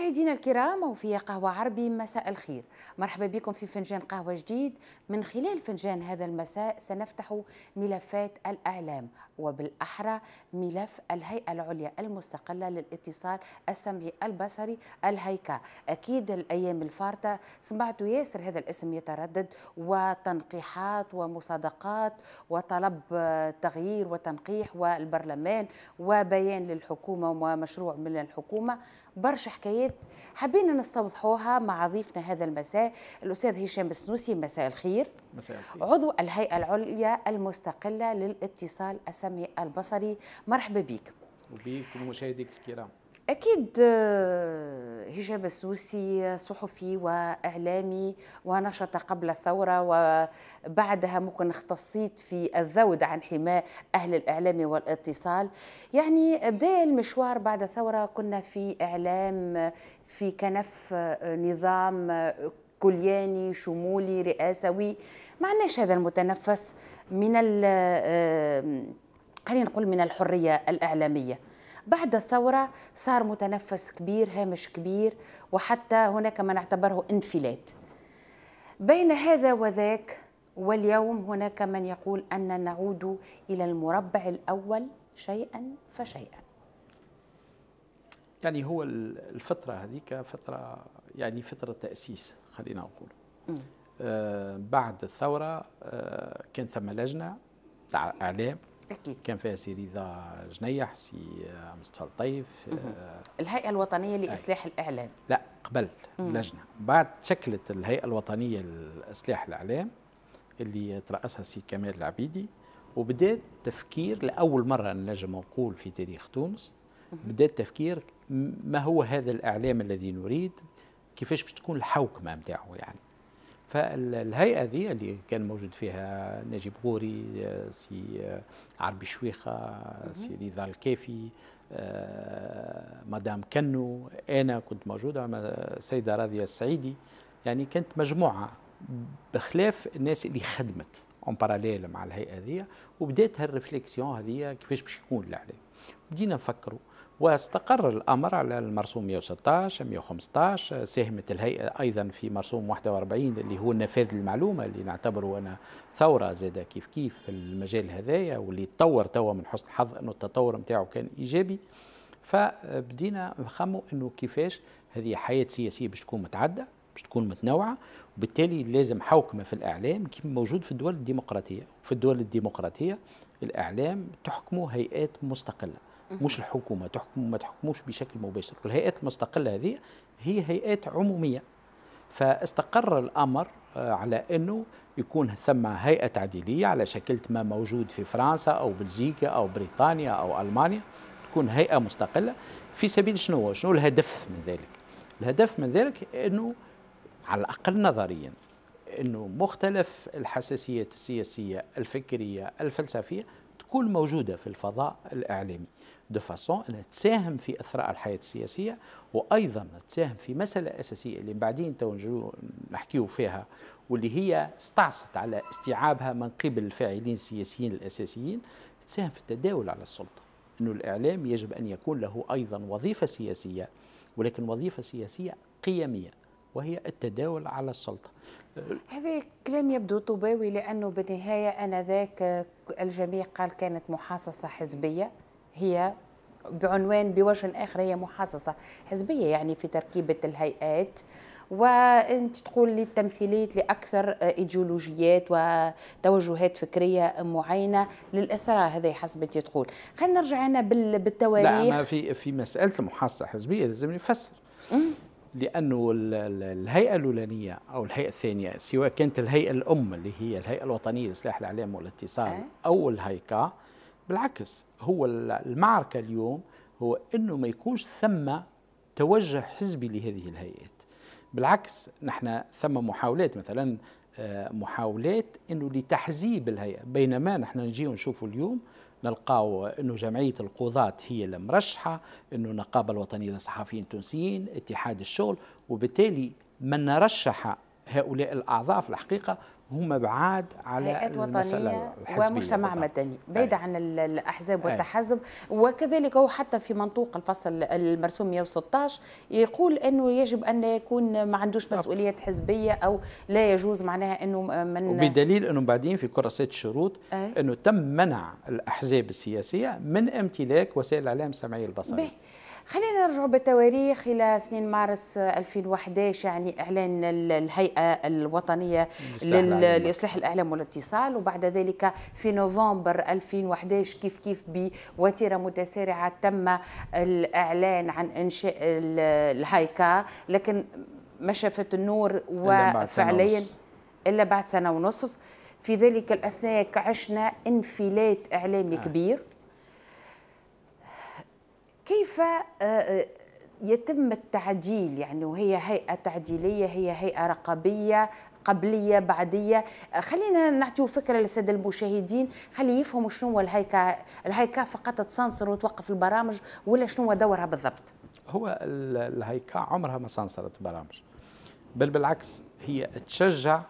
مشاهدينا الكرام وفي قهوة عربي مساء الخير مرحبا بكم في فنجان قهوة جديد من خلال فنجان هذا المساء سنفتح ملفات الأعلام وبالأحرى ملف الهيئة العليا المستقلة للاتصال السمعي البصري الهيكا أكيد الأيام الفارطة سمعت ياسر هذا الاسم يتردد وتنقيحات ومصادقات وطلب تغيير وتنقيح والبرلمان وبيان للحكومة ومشروع من الحكومة برشا حكايات العيد حبينا نستوضحوها مع ضيفنا هذا المساء الأستاذ هشام السنوسي مساء الخير مساء الخير عضو الهيئة العليا المستقلة للاتصال السمعي البصري مرحبا بك وبيك ومشاهديك الكرام أكيد هشام آه، السوسي صحفي وإعلامي ونشط قبل الثورة وبعدها ممكن اختصيت في الذود عن حماة أهل الإعلام والاتصال يعني بداية المشوار بعد الثورة كنا في إعلام في كنف آه، نظام آه، كلياني شمولي رئاسوي ما عندناش هذا المتنفس من خلينا نقول من الحرية الإعلامية بعد الثورة صار متنفس كبير هامش كبير وحتى هناك ما نعتبره انفلات بين هذا وذاك واليوم هناك من يقول أن نعود إلى المربع الأول شيئا فشيئا يعني هو الفترة هذيك فترة يعني فترة تأسيس خلينا نقول آه بعد الثورة آه كان ثم لجنة تاع إعلام أكيد كان فيها سي رضا جنيح سي مصطفى لطيف آه، الهيئة الوطنية لإصلاح الإعلام لا قبل لجنة بعد شكلت الهيئة الوطنية لإصلاح الإعلام اللي ترأسها سي كمال العبيدي وبدأت تفكير لأول مرة نجم نقول في تاريخ تونس بدأت تفكير ما هو هذا الإعلام الذي نريد كيفاش باش تكون الحوكمة نتاعو يعني فالهيئة دي اللي كان موجود فيها نجيب غوري آه، سي آه، عربي شويخة سي نضال الكافي آه، مدام كنو أنا كنت موجودة مع السيدة راضية السعيدي يعني كانت مجموعة بخلاف الناس اللي خدمت اون باراليل مع الهيئه هذه وبدات هالريفليكسيون هذه كيفاش باش يكون الاعلام بدينا نفكروا واستقر الأمر على المرسوم 116 115 ساهمت الهيئة أيضا في مرسوم 41 اللي هو نفاذ المعلومة اللي نعتبره أنا ثورة زادة كيف كيف في المجال هذايا واللي تطور توا من حسن الحظ أنه التطور نتاعو كان إيجابي فبدينا نفهموا أنه كيفاش هذه حياة سياسية باش تكون متعدده باش تكون متنوعة وبالتالي لازم حوكمة في الإعلام كما موجود في الدول الديمقراطية في الدول الديمقراطية الإعلام تحكمه هيئات مستقلة مش الحكومه تحكم ما تحكموش بشكل مباشر الهيئات المستقله هذه هي هيئات عموميه فاستقر الامر آه، على انه يكون ثم هيئه تعديليه على شكل ما موجود في فرنسا او بلجيكا او بريطانيا او المانيا تكون هيئه مستقله في سبيل شنو شنو الهدف من ذلك الهدف من ذلك انه على الاقل نظريا انه مختلف الحساسيات السياسيه الفكريه الفلسفيه تكون موجوده في الفضاء الاعلامي دو فاسون انها تساهم في اثراء الحياه السياسيه وايضا تساهم في مساله اساسيه اللي بعدين تو نحكيو فيها واللي هي استعصت على استيعابها من قبل الفاعلين السياسيين الاساسيين تساهم في التداول على السلطه انه الاعلام يجب ان يكون له ايضا وظيفه سياسيه ولكن وظيفه سياسيه قيميه وهي التداول على السلطه هذا كلام يبدو طوباوي لانه بالنهايه انذاك الجميع قال كانت محاصصه حزبيه هي بعنوان بوجه آخر هي محاصصة حزبية يعني في تركيبة الهيئات وانت تقول لي التمثيلية لاكثر ايديولوجيات وتوجهات فكريه معينه للاثراء هذا حسب انت تقول خلينا نرجع انا بالتواريخ لا ما في في مساله المحاصصه الحزبيه لازم نفسر لانه الهيئه الاولانيه او الهيئه الثانيه سواء كانت الهيئه الام اللي هي الهيئه الوطنيه لسلاح الاعلام والاتصال آه. او الهيكا بالعكس هو المعركة اليوم هو أنه ما يكونش ثم توجه حزبي لهذه الهيئات بالعكس نحن ثم محاولات مثلا آه، محاولات أنه لتحزيب الهيئة بينما نحن نجي ونشوف اليوم نلقاو انه جمعيه القضاة هي المرشحه انه النقابه الوطنيه للصحفيين التونسيين اتحاد الشغل وبالتالي من رشح هؤلاء الاعضاء في الحقيقه هم بعاد على هيئات وطنية ومجتمع مدني بعيد عن الأحزاب والتحزب وكذلك هو حتى في منطوق الفصل المرسوم 116 يقول أنه يجب أن يكون ما عندوش مسؤولية حزبية أو لا يجوز معناها أنه من وبدليل أنه بعدين في كرة الشروط أنه تم منع الأحزاب السياسية من امتلاك وسائل الإعلام السمعية البصرية خلينا نرجع بالتواريخ إلى 2 مارس 2011 يعني إعلان الهيئة الوطنية لإصلاح الأعلام والاتصال وبعد ذلك في نوفمبر 2011 كيف كيف بوتيرة متسارعة تم الإعلان عن إنشاء الهيكا لكن ما شافت النور وفعليا إلا بعد سنة ونصف في ذلك الأثناء عشنا انفلات إعلامي آه. كبير كيف آه، آه، يتم التعديل يعني وهي هيئة تعديلية هي هيئة رقابية قبلية بعدية آه، خلينا نعطيو فكرة للسادة المشاهدين خلي يفهموا شنو هو الهيكة الهيكة فقط تسنسر وتوقف البرامج ولا شنو دورها بالضبط هو الهيكة عمرها ما سنسرت برامج بل بالعكس هي تشجع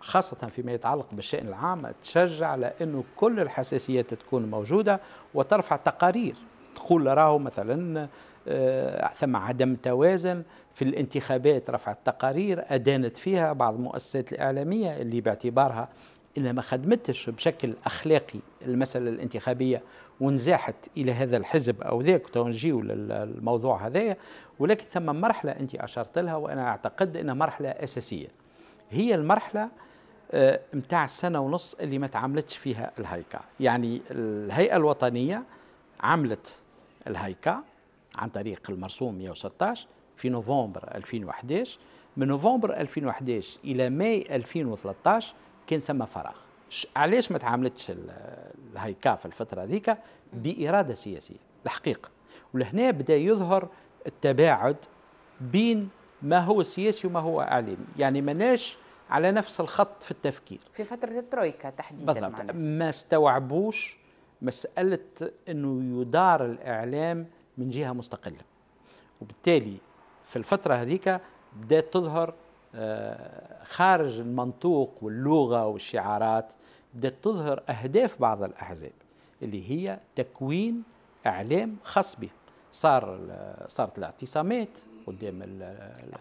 خاصة فيما يتعلق بالشأن العام تشجع لأنه كل الحساسيات تكون موجودة وترفع تقارير تقول راهو مثلا آه، ثم عدم توازن في الانتخابات رفعت تقارير أدانت فيها بعض المؤسسات الإعلامية اللي باعتبارها إنها ما خدمتش بشكل أخلاقي المسألة الانتخابية ونزاحت إلى هذا الحزب أو ذاك تونجيو للموضوع هذايا ولكن ثم مرحلة أنت أشرت لها وأنا أعتقد أنها مرحلة أساسية هي المرحلة آه، متاع السنة ونص اللي ما تعاملتش فيها الهيكا يعني الهيئة الوطنية عملت الهيكا عن طريق المرسوم 116 في نوفمبر 2011 من نوفمبر 2011 الى ماي 2013 كان ثم فراغ علاش ما تعاملتش الهيكا في الفتره ذيك باراده سياسيه الحقيقه ولهنا بدا يظهر التباعد بين ما هو سياسي وما هو اعلامي يعني ماناش على نفس الخط في التفكير في فتره الترويكا تحديدا بالضبط ما استوعبوش مسألة أنه يدار الإعلام من جهة مستقلة وبالتالي في الفترة هذيك بدأت تظهر آه، خارج المنطوق واللغة والشعارات بدأت تظهر أهداف بعض الأحزاب اللي هي تكوين إعلام خاص به صار صارت الاعتصامات قدام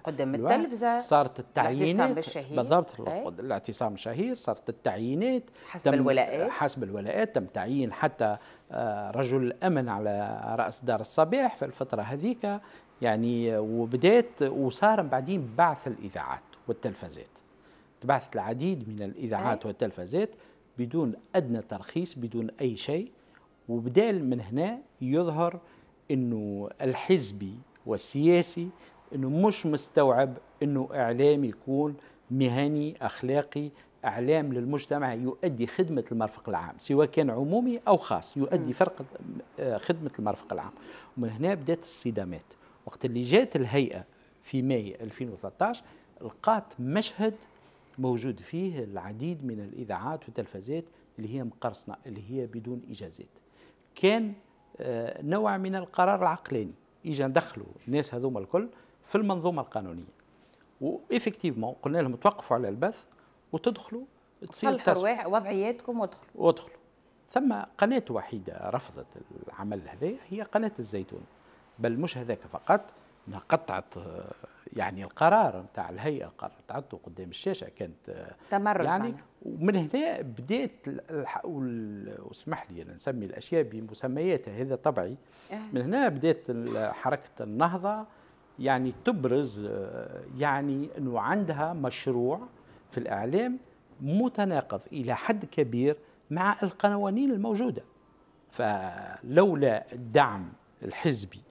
قدام التلفزه صارت التعيينات بالضبط إيه؟ الاعتصام الشهير صارت التعيينات حسب الولاءات حسب الولاءات تم تعيين حتى آه، رجل الامن على راس دار الصباح في الفتره هذيك يعني وبدات وصار بعدين بعث الاذاعات والتلفزات تبعثت العديد من الاذاعات أي. والتلفزات بدون ادنى ترخيص بدون اي شيء وبدال من هنا يظهر انه الحزبي والسياسي انه مش مستوعب انه اعلام يكون مهني اخلاقي اعلام للمجتمع يؤدي خدمه المرفق العام سواء كان عمومي او خاص يؤدي فرق آه، خدمه المرفق العام ومن هنا بدات الصدامات وقت اللي جات الهيئه في ماي 2013 لقات مشهد موجود فيه العديد من الاذاعات والتلفزيات اللي هي مقرصنه اللي هي بدون اجازات كان آه، نوع من القرار العقلاني اجا ندخلوا الناس هذوما الكل في المنظومه القانونيه وإفكتيفمون قلنا لهم توقفوا على البث وتدخلوا تصير وضعياتكم وادخلوا وادخلوا ثم قناه وحيده رفضت العمل هذا هي قناه الزيتون بل مش هذاك فقط قطعت يعني القرار نتاع الهيئه قطعته قدام الشاشه كانت تمرد يعني, ومن هنا بدات واسمح لي انا نسمي الاشياء بمسمياتها هذا طبعي آه. من هنا بدات حركه النهضه يعني تبرز يعني انه عندها مشروع في الاعلام متناقض الى حد كبير مع القوانين الموجوده فلولا الدعم الحزبي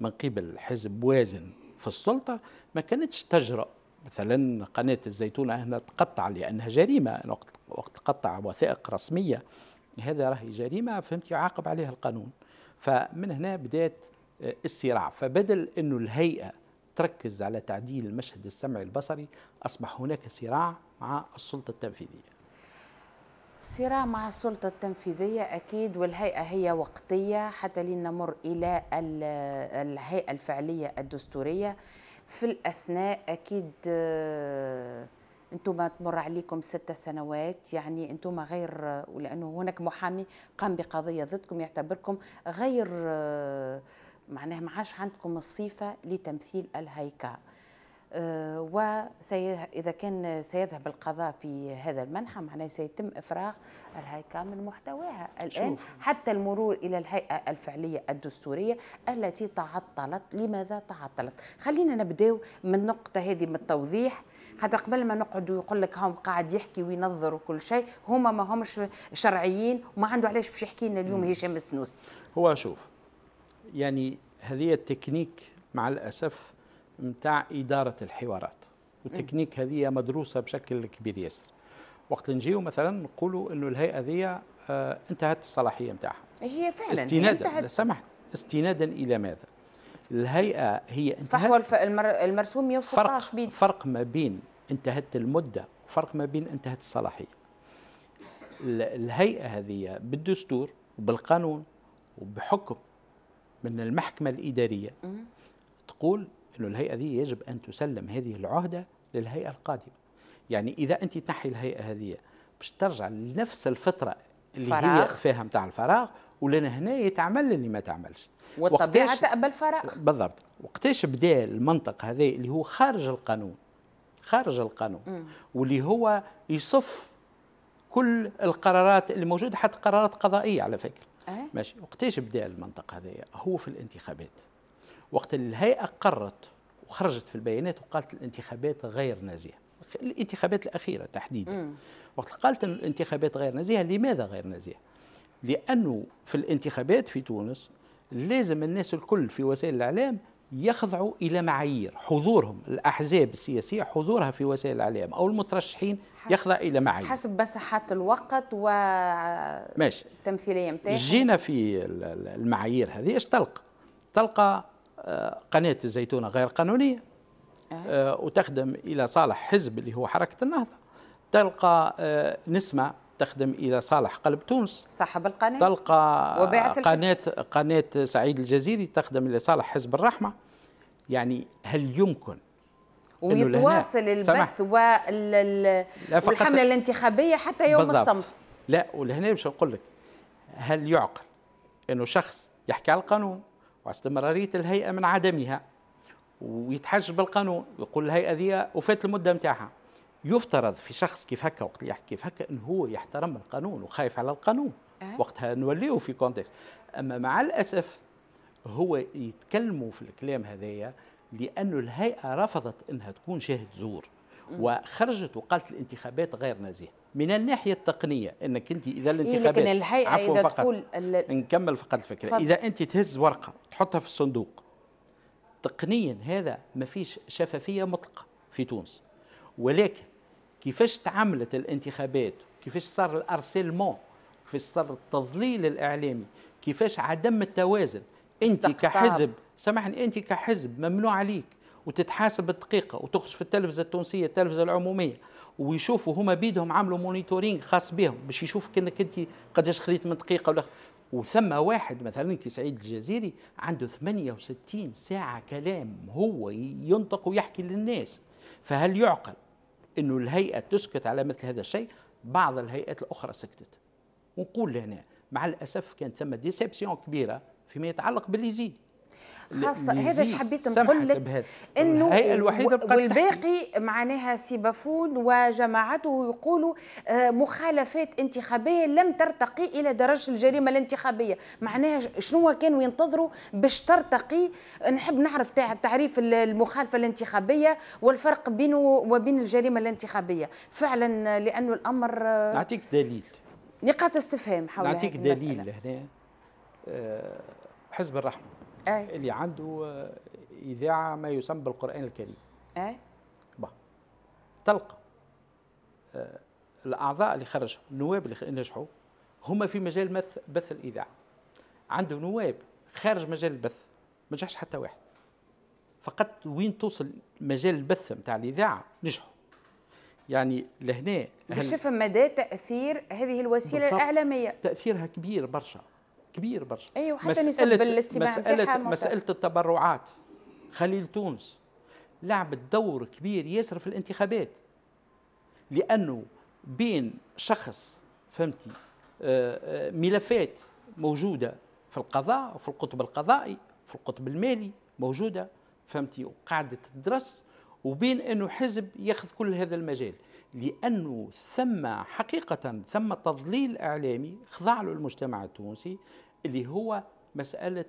من قبل حزب وازن في السلطة ما كانتش تجرأ مثلا قناة الزيتونه هنا تقطع لأنها جريمة وقت تقطع وثائق رسمية هذا راهي جريمة فهمت يعاقب عليها القانون فمن هنا بدأت آه، الصراع فبدل أنه الهيئة تركز على تعديل المشهد السمعي البصري أصبح هناك صراع مع السلطة التنفيذية صراع مع السلطة التنفيذية أكيد والهيئة هي وقتية حتى لنمر إلى الهيئة الفعلية الدستورية في الأثناء أكيد آه، انتم تمر عليكم ستة سنوات يعني انتم غير ولانه آه، هناك محامي قام بقضيه ضدكم يعتبركم غير آه، معناه ما عادش عندكم الصفه لتمثيل الهيكل آه، وإذا كان سيذهب القضاء في هذا المنحة معناه سيتم إفراغ الهيكل من محتواها الآن شوف. حتى المرور إلى الهيئة الفعلية الدستورية التي تعطلت لماذا تعطلت خلينا نبداو من النقطة هذه من التوضيح خاطر قبل ما نقعدوا يقول لك هم قاعد يحكي وينظر وكل شيء هما ما همش شرعيين وما عنده علاش باش يحكي لنا اليوم هشام السنوسي هو شوف يعني هذه التكنيك مع الأسف متاع إدارة الحوارات والتكنيك هذه مدروسة بشكل كبير ياسر وقت نجيو مثلا نقولوا انه الهيئه ذي آه انتهت الصلاحيه نتاعها هي فعلا استنادا لو سمح استنادا الى ماذا الهيئه هي انتهت صح المرسوم 116 فرق, بيد. فرق ما بين انتهت المده وفرق ما بين انتهت الصلاحيه الهيئه هذه بالدستور وبالقانون وبحكم من المحكمه الاداريه تقول أنه الهيئة دي يجب أن تسلم هذه العهدة للهيئة القادمة يعني إذا أنت تنحي الهيئة هذه باش ترجع لنفس الفترة اللي فراغ. هي فيها نتاع الفراغ ولنا هنا يتعمل اللي ما تعملش والطبيعة تقبل فراغ بالضبط وقتاش بدا المنطق هذا اللي هو خارج القانون خارج القانون م. واللي هو يصف كل القرارات اللي موجودة حتى قرارات قضائية على فكرة أه؟ ماشي وقتاش بدا المنطق هذا هو في الانتخابات وقت الهيئة قررت وخرجت في البيانات وقالت الانتخابات غير نازية الانتخابات الأخيرة تحديدا وقت قالت أن الانتخابات غير نازية لماذا غير نازية؟ لأنه في الانتخابات في تونس لازم الناس الكل في وسائل الإعلام يخضعوا إلى معايير حضورهم الأحزاب السياسية حضورها في وسائل الإعلام أو المترشحين يخضع إلى معايير حسب مساحات الوقت و ماشي التمثيلية متاعهم جينا في المعايير هذه اش تلقى؟ تلقى قناة الزيتونة غير قانونية آه. آه، وتخدم إلى صالح حزب اللي هو حركة النهضة تلقى آه، نسمة تخدم إلى صالح قلب تونس صاحب القناة تلقى قناة قناة سعيد الجزيري تخدم إلى صالح حزب الرحمة يعني هل يمكن ويتواصل البث والحملة الانتخابية حتى يوم بالضبط. الصمت لا ولهنا باش نقول لك هل يعقل أنه شخص يحكي على القانون واستمراريه الهيئه من عدمها ويتحجب بالقانون ويقول الهيئه ذي وفات المده نتاعها يفترض في شخص كيف هكا وقت اللي يحكي كيف هكا انه هو يحترم القانون وخايف على القانون أه. وقتها نوليه في كونتكست اما مع الاسف هو يتكلموا في الكلام هذايا لانه الهيئه رفضت انها تكون شاهد زور وخرجت وقالت الانتخابات غير نزيهه من الناحيه التقنيه انك انت اذا الانتخابات إيه لكن الهيئه عفوا إذا فقط تقول نكمل فقط الفكره فضل. اذا انت تهز ورقه تحطها في الصندوق تقنيا هذا ما فيش شفافيه مطلقه في تونس ولكن كيفاش تعاملت الانتخابات كيفاش صار الارسلمون كيفاش صار التضليل الاعلامي كيفاش عدم التوازن انت استقطاب. كحزب سامحني انت كحزب ممنوع عليك وتتحاسب بالدقيقة وتخش في التلفزة التونسية التلفزة العمومية ويشوفوا هما بيدهم عملوا مونيتورينج خاص بهم باش يشوفك انك انت قداش خذيت من دقيقة ولا وثم واحد مثلا كي سعيد الجزيري عنده 68 ساعة كلام هو ينطق ويحكي للناس فهل يعقل انه الهيئة تسكت على مثل هذا الشيء بعض الهيئات الأخرى سكتت ونقول هنا مع الأسف كان ثم ديسبسيون كبيرة فيما يتعلق باليزيد خاصه هذا ايش حبيت نقول لك انه الهيئه الوحيده والباقي معناها سيبافون وجماعته يقولوا آه، مخالفات انتخابيه لم ترتقي الى درجه الجريمه الانتخابيه معناها شنو كانوا ينتظروا باش ترتقي نحب نعرف تعريف المخالفه الانتخابيه والفرق بينه وبين الجريمه الانتخابيه فعلا آه، لانه الامر آه، نعطيك دليل نقاط استفهام حول نعطيك دليل هنا حزب الرحمه أي. اللي عنده إذاعة ما يسمى بالقرآن الكريم أي. تلقى آه، الأعضاء اللي خرجوا النواب اللي نجحوا هما في مجال بث الإذاعة عنده نواب خارج مجال البث ما نجحش حتى واحد فقط وين توصل مجال البث نتاع الإذاعة نجحوا يعني لهنا باش مدى تاثير هذه الوسيله الاعلاميه تاثيرها كبير برشا كبير برشا أيوة حتى مسألة الاستماع مسألة, مسألة التبرعات خليل تونس لعبت دور كبير ياسر في الانتخابات لأنه بين شخص فهمتي آه، آه، ملفات موجودة في القضاء وفي القطب القضائي في القطب المالي موجودة فهمتي وقاعدة تدرس وبين أنه حزب ياخذ كل هذا المجال لأنه ثم حقيقة ثم تضليل إعلامي خضع له المجتمع التونسي اللي هو مسألة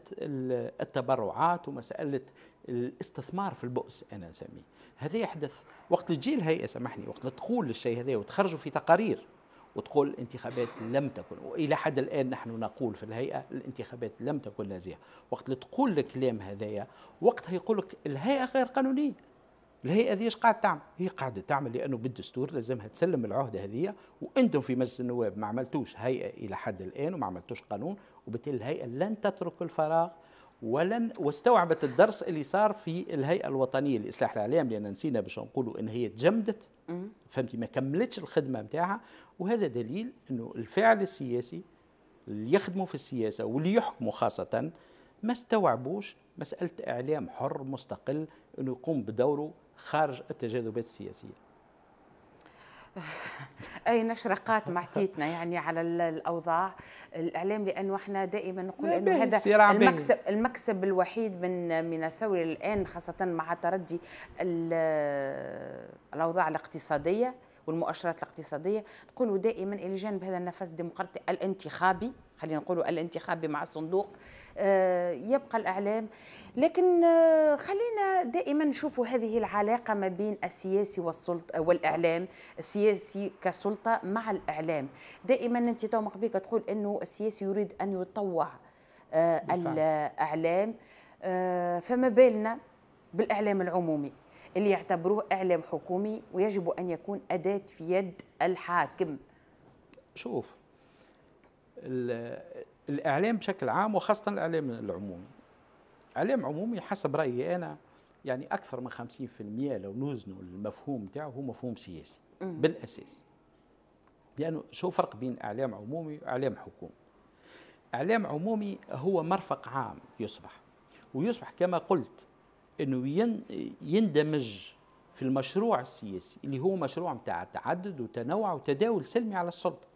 التبرعات ومسألة الاستثمار في البؤس أنا نسميه هذا يحدث وقت تجي الهيئة سامحني وقت تقول الشيء هذا وتخرجوا في تقارير وتقول الانتخابات لم تكن والى حد الان نحن نقول في الهيئه الانتخابات لم تكن نازية وقت اللي تقول الكلام هذايا وقتها يقول لك الهيئه غير قانونيه الهيئه هذه ايش قاعده تعمل؟ هي قاعده تعمل لانه بالدستور لازمها تسلم العهده هذه وانتم في مجلس النواب ما عملتوش هيئه الى حد الان وما عملتوش قانون وبالتالي الهيئة لن تترك الفراغ ولن واستوعبت الدرس اللي صار في الهيئه الوطنيه لاصلاح الاعلام لان نسينا باش نقولوا ان هي تجمدت فهمتي ما كملتش الخدمه نتاعها وهذا دليل انه الفاعل السياسي اللي يخدموا في السياسه واللي يحكموا خاصه ما استوعبوش مساله اعلام حر مستقل انه يقوم بدوره خارج التجاذبات السياسيه اي نشرقات معتيتنا يعني على الاوضاع الاعلام لانه احنا دائما نقول انه هذا المكسب المكسب الوحيد من من الثوره الان خاصه مع تردي الاوضاع الاقتصاديه والمؤشرات الاقتصاديه نقولوا دائما الى جانب هذا النفس الديمقراطي الانتخابي خلينا نقولوا الانتخابي مع الصندوق آه، يبقى الاعلام لكن آه، خلينا دائما نشوفوا هذه العلاقه ما بين السياسي والسلطه والاعلام السياسي كسلطه مع الاعلام دائما انت تو بك تقول انه السياسي يريد ان يطوع آه، الاعلام فما بالنا بالاعلام العمومي اللي يعتبروه اعلام حكومي ويجب ان يكون اداه في يد الحاكم شوف الاعلام بشكل عام وخاصه الاعلام العمومي اعلام عمومي حسب رايي انا يعني اكثر من 50% لو نوزنوا المفهوم تاعه هو مفهوم سياسي م. بالاساس لانه يعني شو فرق بين اعلام عمومي واعلام حكومي اعلام عمومي هو مرفق عام يصبح ويصبح كما قلت انه يندمج في المشروع السياسي اللي هو مشروع متاع تعدد وتنوع وتداول سلمي على السلطه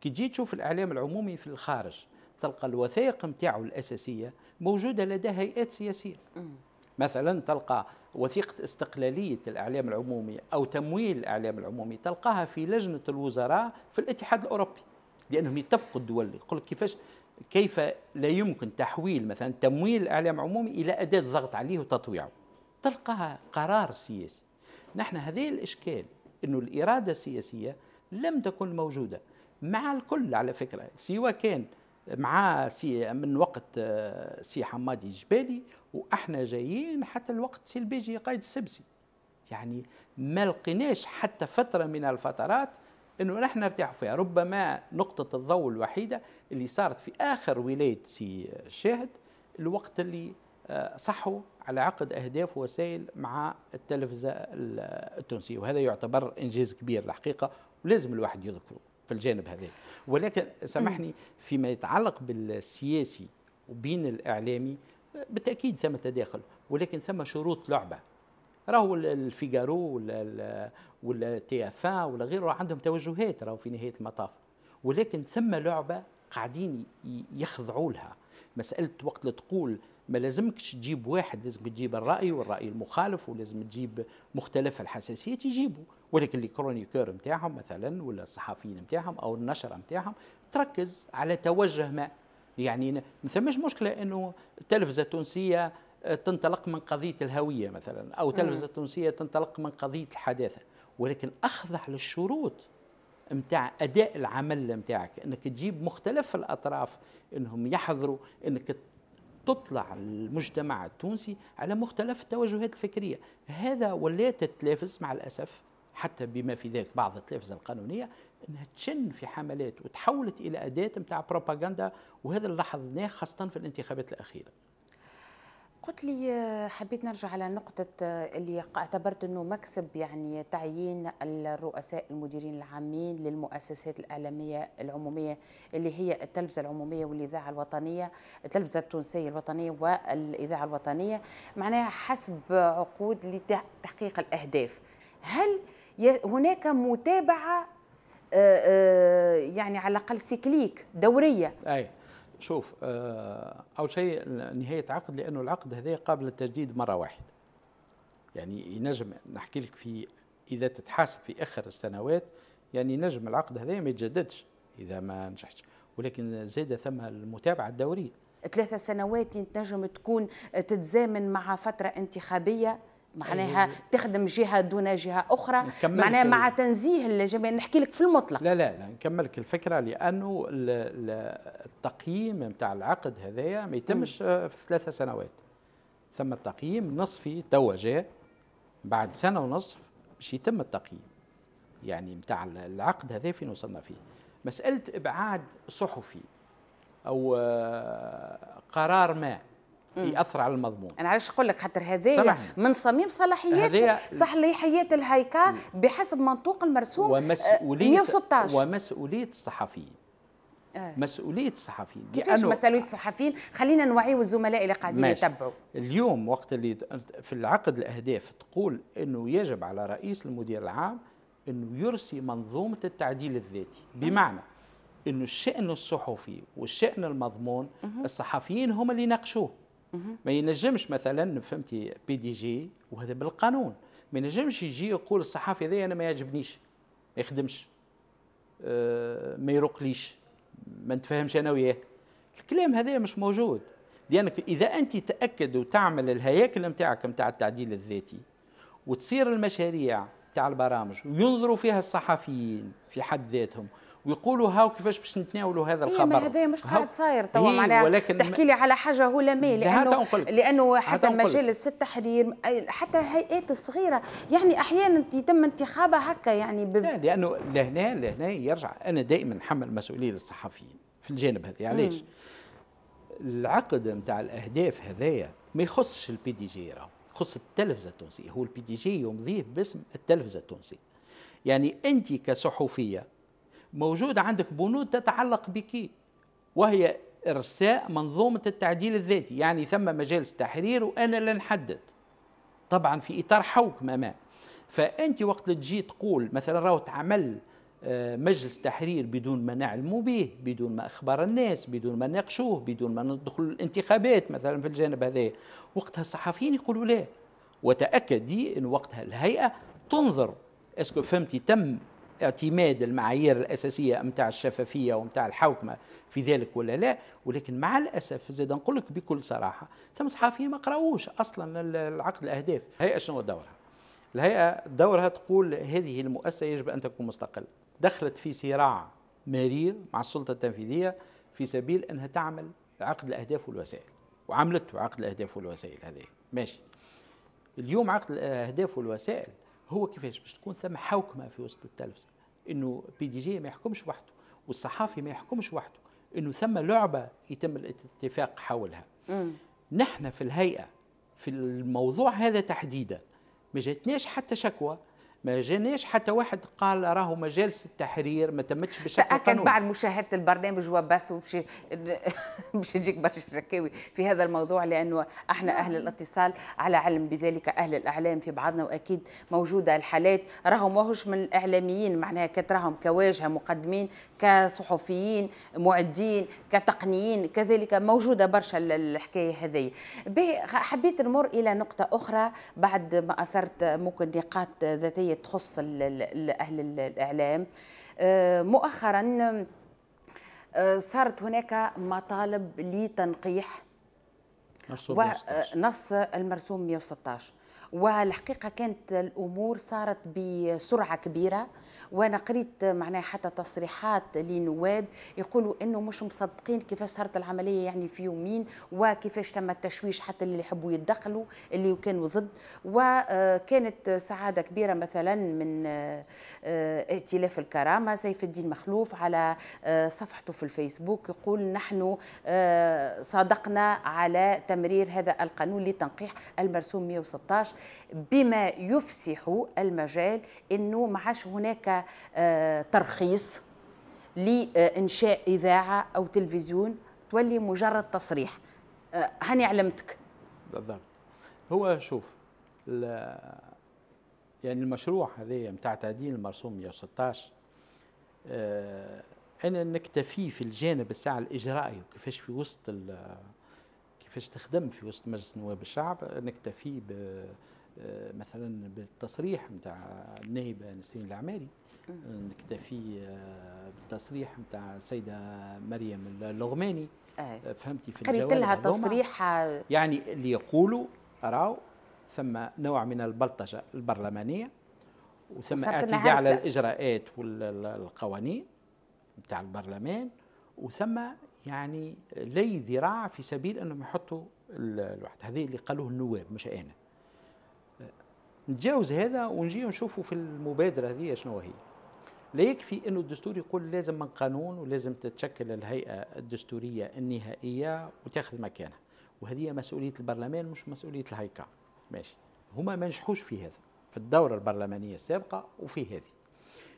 كي تجي تشوف الاعلام العمومي في الخارج تلقى الوثائق نتاعو الاساسيه موجوده لدى هيئات سياسيه مثلا تلقى وثيقة استقلالية الإعلام العمومي أو تمويل الإعلام العمومي تلقاها في لجنة الوزراء في الاتحاد الأوروبي لأنهم يتفقوا الدول يقول كيفاش كيف لا يمكن تحويل مثلا تمويل الاعلام العمومي الى اداه ضغط عليه وتطويعه تلقاها قرار سياسي نحن هذا الاشكال انه الاراده السياسيه لم تكن موجوده مع الكل على فكره سواء كان مع سي من وقت آه، سي حمادي جبالي واحنا جايين حتى الوقت سي البيجي قايد السبسي يعني ما لقيناش حتى فتره من الفترات انه نحن نرتاح فيها ربما نقطه الضوء الوحيده اللي صارت في اخر ولايه سي شاهد الوقت اللي آه، صحوا على عقد اهداف ووسائل مع التلفزه التونسيه وهذا يعتبر انجاز كبير الحقيقه ولازم الواحد يذكره في الجانب هذا ولكن سامحني فيما يتعلق بالسياسي وبين الاعلامي آه، بالتاكيد ثم تداخل ولكن ثم شروط لعبه راهو الفيجارو ولا ولا تي اف ولا غيره عندهم توجهات راهو في نهايه المطاف ولكن ثم لعبه قاعدين يخضعوا لها مساله وقت اللي تقول ما لازمكش تجيب واحد لازم تجيب الراي والراي المخالف ولازم تجيب مختلف الحساسيات يجيبوا ولكن اللي كرونيكور نتاعهم مثلا ولا الصحفيين نتاعهم او النشره نتاعهم تركز على توجه ما يعني ما ثمش مشكله انه التلفزه التونسيه آه، تنطلق من قضية الهوية مثلا أو تلفزة تونسية تنطلق من قضية الحداثة ولكن أخضع للشروط متاع أداء العمل متاعك أنك تجيب مختلف الأطراف أنهم يحضروا أنك تطلع المجتمع التونسي على مختلف التوجهات الفكرية هذا ولات تتلافز مع الأسف حتى بما في ذلك بعض التلافز القانونية انها تشن في حملات وتحولت الى اداه نتاع بروباغندا وهذا اللي لاحظناه خاصه في الانتخابات الاخيره قلت لي آه، حبيت نرجع على نقطة آه، اللي اعتبرت أنه مكسب يعني تعيين الرؤساء المديرين العامين للمؤسسات الإعلامية العمومية اللي هي التلفزة العمومية والإذاعة الوطنية التلفزة التونسية الوطنية والإذاعة الوطنية معناها حسب عقود لتحقيق الأهداف هل هناك متابعة آه، يعني على الأقل سيكليك دورية أي. شوف آه، اول شيء نهايه عقد لانه العقد هذا قابل للتجديد مره واحده يعني ينجم نحكي لك في اذا تتحاسب في اخر السنوات يعني نجم العقد هذا ما يتجددش اذا ما نجحش ولكن زاد ثم المتابعه الدوريه ثلاثة سنوات تنجم تكون تتزامن مع فترة انتخابية معناها أيوه. تخدم جهه دون جهه اخرى معناها مع تنزيه الجميع نحكي لك في المطلق لا لا, لا نكمل لك الفكره لانه التقييم نتاع العقد هذايا ما يتمش في ثلاثة سنوات ثم التقييم نصفي توا جاء بعد سنه ونصف باش يتم التقييم يعني نتاع العقد هذا فين وصلنا فيه مساله ابعاد صحفي او آه، قرار ما ياثر على المضمون انا علاش نقول لك خاطر هذايا من صميم صلاحيات صلاحيات الهيكل بحسب منطوق المرسوم آه، ومسؤوليه 116 ومسؤوليه الصحفيين آه. مسؤوليه الصحفيين لانه مسؤوليه الصحفيين خلينا نوعيوا الزملاء اللي قاعدين يتبعوا اليوم وقت اللي في العقد الاهداف تقول انه يجب على رئيس المدير العام انه يرسي منظومه التعديل الذاتي بمعنى انه الشان الصحفي والشان المضمون الصحفيين هم اللي يناقشوه ما ينجمش مثلا فهمتي بي دي جي وهذا بالقانون ما ينجمش يجي يقول الصحافي هذا انا ما يعجبنيش ما يخدمش آه، ما يروقليش ما نتفاهمش انا وياه الكلام هذا مش موجود لانك اذا انت تاكد وتعمل الهياكل نتاعك نتاع التعديل الذاتي وتصير المشاريع تاع البرامج وينظروا فيها الصحفيين في حد ذاتهم ويقولوا هاو كيفاش باش نتناولوا هذا إيه، الخبر هذا مش قاعد صاير توا معناها ولكن تحكي لي على حاجه هلاميه لانه لانه حتى مجالس التحرير حتى الهيئات الصغيره يعني احيانا يتم انتخابها هكا يعني ب... لا لانه لهنا لهنا يرجع انا دائما نحمل المسؤوليه للصحفيين في الجانب هذا علاش؟ يعني العقد نتاع الاهداف هذايا ما يخصش البي دي جي راهو يخص التلفزه التونسيه هو البي دي جي يمضيه باسم التلفزه التونسيه يعني انت كصحفيه موجود عندك بنود تتعلق بك وهي إرساء منظومة التعديل الذاتي يعني ثم مجالس تحرير وأنا اللي نحدد طبعا في إطار حوكمة ما فأنت وقت تجي تقول مثلا راهو تعمل آه، مجلس تحرير بدون ما نعلموا به بدون ما أخبار الناس بدون ما ناقشوه بدون ما ندخل الانتخابات مثلا في الجانب هذا وقتها الصحفيين يقولوا لا وتأكدي أن وقتها الهيئة تنظر اسكو فهمتي تم اعتماد المعايير الاساسيه متاع الشفافيه ومتاع الحوكمه في ذلك ولا لا ولكن مع الاسف زاد نقول لك بكل صراحه تم صحافيين ما قراوش اصلا العقد الاهداف الهيئه شنو دورها الهيئه دورها تقول هذه المؤسسه يجب ان تكون مستقله دخلت في صراع مرير مع السلطه التنفيذيه في سبيل انها تعمل عقد الاهداف والوسائل وعملت عقد الاهداف والوسائل هذه ماشي اليوم عقد الاهداف والوسائل هو كيفاش باش تكون ثم حوكمه في وسط التلفزه انه بي دي جي ما يحكمش وحده والصحافي ما يحكمش وحده انه ثم لعبه يتم الاتفاق حولها مم. نحن في الهيئه في الموضوع هذا تحديدا ما جاتناش حتى شكوى ما جاناش حتى واحد قال راهو مجالس التحرير ما تمتش بشكل تأكد قانوني بعد مشاهدة البرنامج وبثه باش باش يجيك برشا شكاوي في هذا الموضوع لأنه احنا أهل الاتصال على علم بذلك أهل الإعلام في بعضنا وأكيد موجودة الحالات راهم ماهوش من الإعلاميين معناها كتراهم كواجهة مقدمين كصحفيين معدين كتقنيين كذلك موجودة برشا الحكاية هذه حبيت نمر إلى نقطة أخرى بعد ما أثرت ممكن نقاط ذاتية قضيه تخص اهل الاعلام آه، مؤخرا آه، صارت هناك مطالب لتنقيح نص, نص المرسوم 116 آه، والحقيقه كانت الامور صارت بسرعه كبيره وانا قريت معناها حتى تصريحات لنواب يقولوا انه مش مصدقين كيفاش صارت العمليه يعني في يومين وكيفاش تم التشويش حتى اللي يحبوا يتدخلوا اللي كانوا ضد وكانت سعاده كبيره مثلا من آه، ائتلاف الكرامه سيف الدين مخلوف على آه، صفحته في الفيسبوك يقول نحن آه، صادقنا على تمرير هذا القانون لتنقيح المرسوم 116 بما يفسح المجال انه ما عادش هناك آه، ترخيص لانشاء اذاعه او تلفزيون تولي مجرد تصريح آه، هاني علمتك بالضبط هو شوف يعني المشروع هذا نتاع تعديل المرسوم 116 آه، انا نكتفي في الجانب الساعه الاجرائي وكيفاش في وسط كيفاش تخدم في وسط مجلس نواب الشعب نكتفي ب آه، مثلا بالتصريح نتاع النائبه نسرين العماري نكتفي آه، بالتصريح نتاع السيده مريم اللغماني آه، فهمتي في قريت لها تصريح يعني اللي يقولوا راو ثم نوع من البلطجه البرلمانيه وثم اعتداء على الاجراءات والقوانين نتاع البرلمان وثم يعني لي ذراع في سبيل انهم يحطوا الواحد هذه اللي قالوه النواب مش انا نتجاوز هذا ونجي نشوفوا في المبادره هذه شنو هي لا يكفي انه الدستور يقول لازم من قانون ولازم تتشكل الهيئه الدستوريه النهائيه وتاخذ مكانها وهذه مسؤوليه البرلمان مش مسؤوليه الهيكل ماشي هما ما نجحوش في هذا في الدوره البرلمانيه السابقه وفي هذه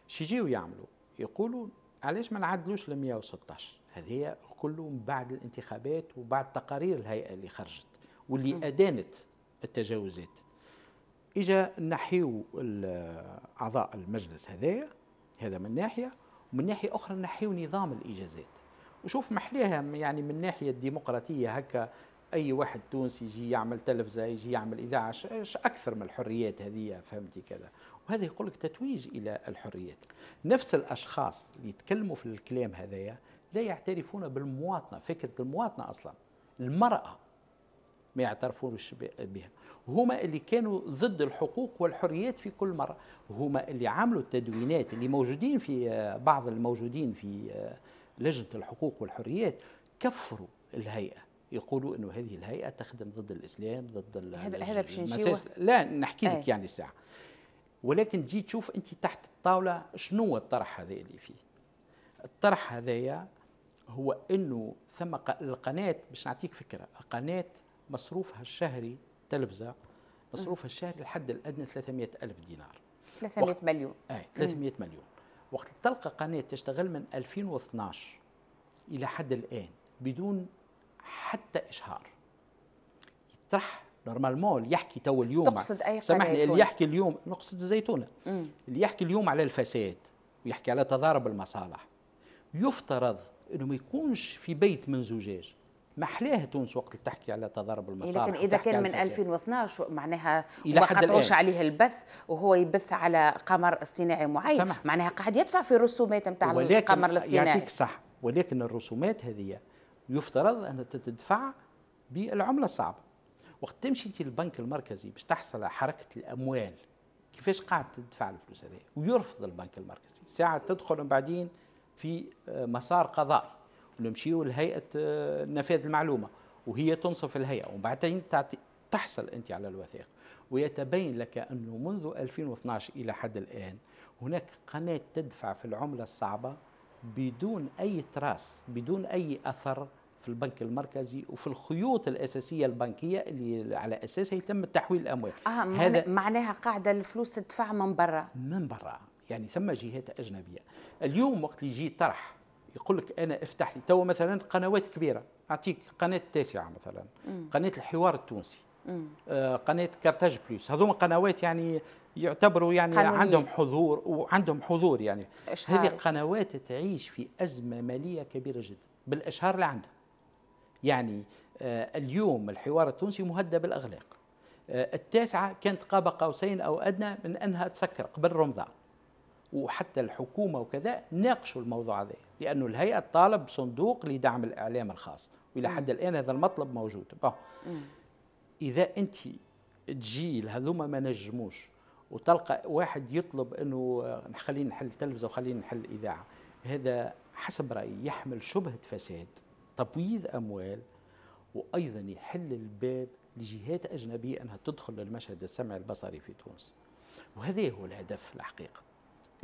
شيجيو يجيو يعملوا يقولوا علاش ما نعدلوش ل 116 هذه كله من بعد الانتخابات وبعد تقارير الهيئه اللي خرجت واللي م. ادانت التجاوزات اجا نحيو اعضاء المجلس هذايا هذا من ناحيه ومن ناحيه اخرى نحيو نظام الاجازات وشوف محليها يعني من الناحيه الديمقراطيه هكا اي واحد تونسي يجي يعمل تلفزه يجي يعمل اذاعه اكثر من الحريات هذه فهمتي كذا وهذا يقول لك تتويج الى الحريات نفس الاشخاص اللي يتكلموا في الكلام هذايا لا يعترفون بالمواطنة فكرة المواطنة أصلا المرأة ما يعترفونش بها هما اللي كانوا ضد الحقوق والحريات في كل مرة هما اللي عملوا التدوينات اللي موجودين في آه، بعض الموجودين في آه، لجنة الحقوق والحريات كفروا الهيئة يقولوا انه هذه الهيئه تخدم ضد الاسلام ضد هذا باش لا نحكي لك آه. يعني الساعه ولكن تجي تشوف انت تحت الطاوله شنو الطرح هذا اللي فيه الطرح هذايا هو انه ثم القناه باش نعطيك فكره القناه مصروفها الشهري تلفزه مصروفها الشهري الحد الادنى 300 الف دينار 300 وقت... مليون اي 300 مم. مليون وقت تلقى قناه تشتغل من 2012 الى حد الان بدون حتى اشهار يطرح نورمالمون يحكي تو اليوم تقصد اي قناة سامحني اللي يحكي اليوم نقصد الزيتونه اللي يحكي اليوم على الفساد ويحكي على تضارب المصالح يفترض انه ما يكونش في بيت من زجاج احلاه تونس وقت تحكي على تضارب المصالح يعني لكن اذا كان من 2012 معناها ما قطعوش عليه البث وهو يبث على قمر اصطناعي معين سمح. معناها قاعد يدفع في رسومات نتاع القمر الاصطناعي يعطيك صح ولكن الرسومات هذه يفترض ان تدفع بالعمله الصعبه وقت تمشي انت للبنك المركزي باش تحصل على حركه الاموال كيفاش قاعد تدفع الفلوس هذه ويرفض البنك المركزي ساعه تدخل بعدين في آه، مسار قضائي ونمشيو لهيئه آه، نفاذ المعلومه وهي تنصف الهيئه وبعدين تحصل انت على الوثائق ويتبين لك انه منذ 2012 الى حد الان هناك قناه تدفع في العمله الصعبه بدون اي تراس بدون اي اثر في البنك المركزي وفي الخيوط الاساسيه البنكيه اللي على اساسها يتم تحويل الاموال آه هذا معناها قاعده الفلوس تدفع من برا من برا يعني ثم جهات أجنبية اليوم وقت اللي يجي طرح يقول لك أنا افتح لي تو مثلا قنوات كبيرة أعطيك قناة التاسعة مثلا مم. قناة الحوار التونسي آه قناة كارتاج بلوس هذوما قنوات يعني يعتبروا يعني قانونية. عندهم حضور وعندهم حضور يعني إشهار. هذه قنوات تعيش في أزمة مالية كبيرة جدا بالإشهار اللي عندها يعني آه اليوم الحوار التونسي مهدد بالأغلاق آه، التاسعة كانت قاب قوسين أو أدنى من أنها تسكر قبل رمضان وحتى الحكومه وكذا ناقشوا الموضوع هذا لانه الهيئه طالب صندوق لدعم الاعلام الخاص والى حد الان هذا المطلب موجود اذا انت تجيل هذوما ما نجموش وتلقى واحد يطلب انه خلينا نحل التلفزه وخلينا نحل الاذاعه هذا حسب رايي يحمل شبهه فساد تبويض اموال وايضا يحل الباب لجهات اجنبيه انها تدخل للمشهد السمعي البصري في تونس وهذا هو الهدف الحقيقه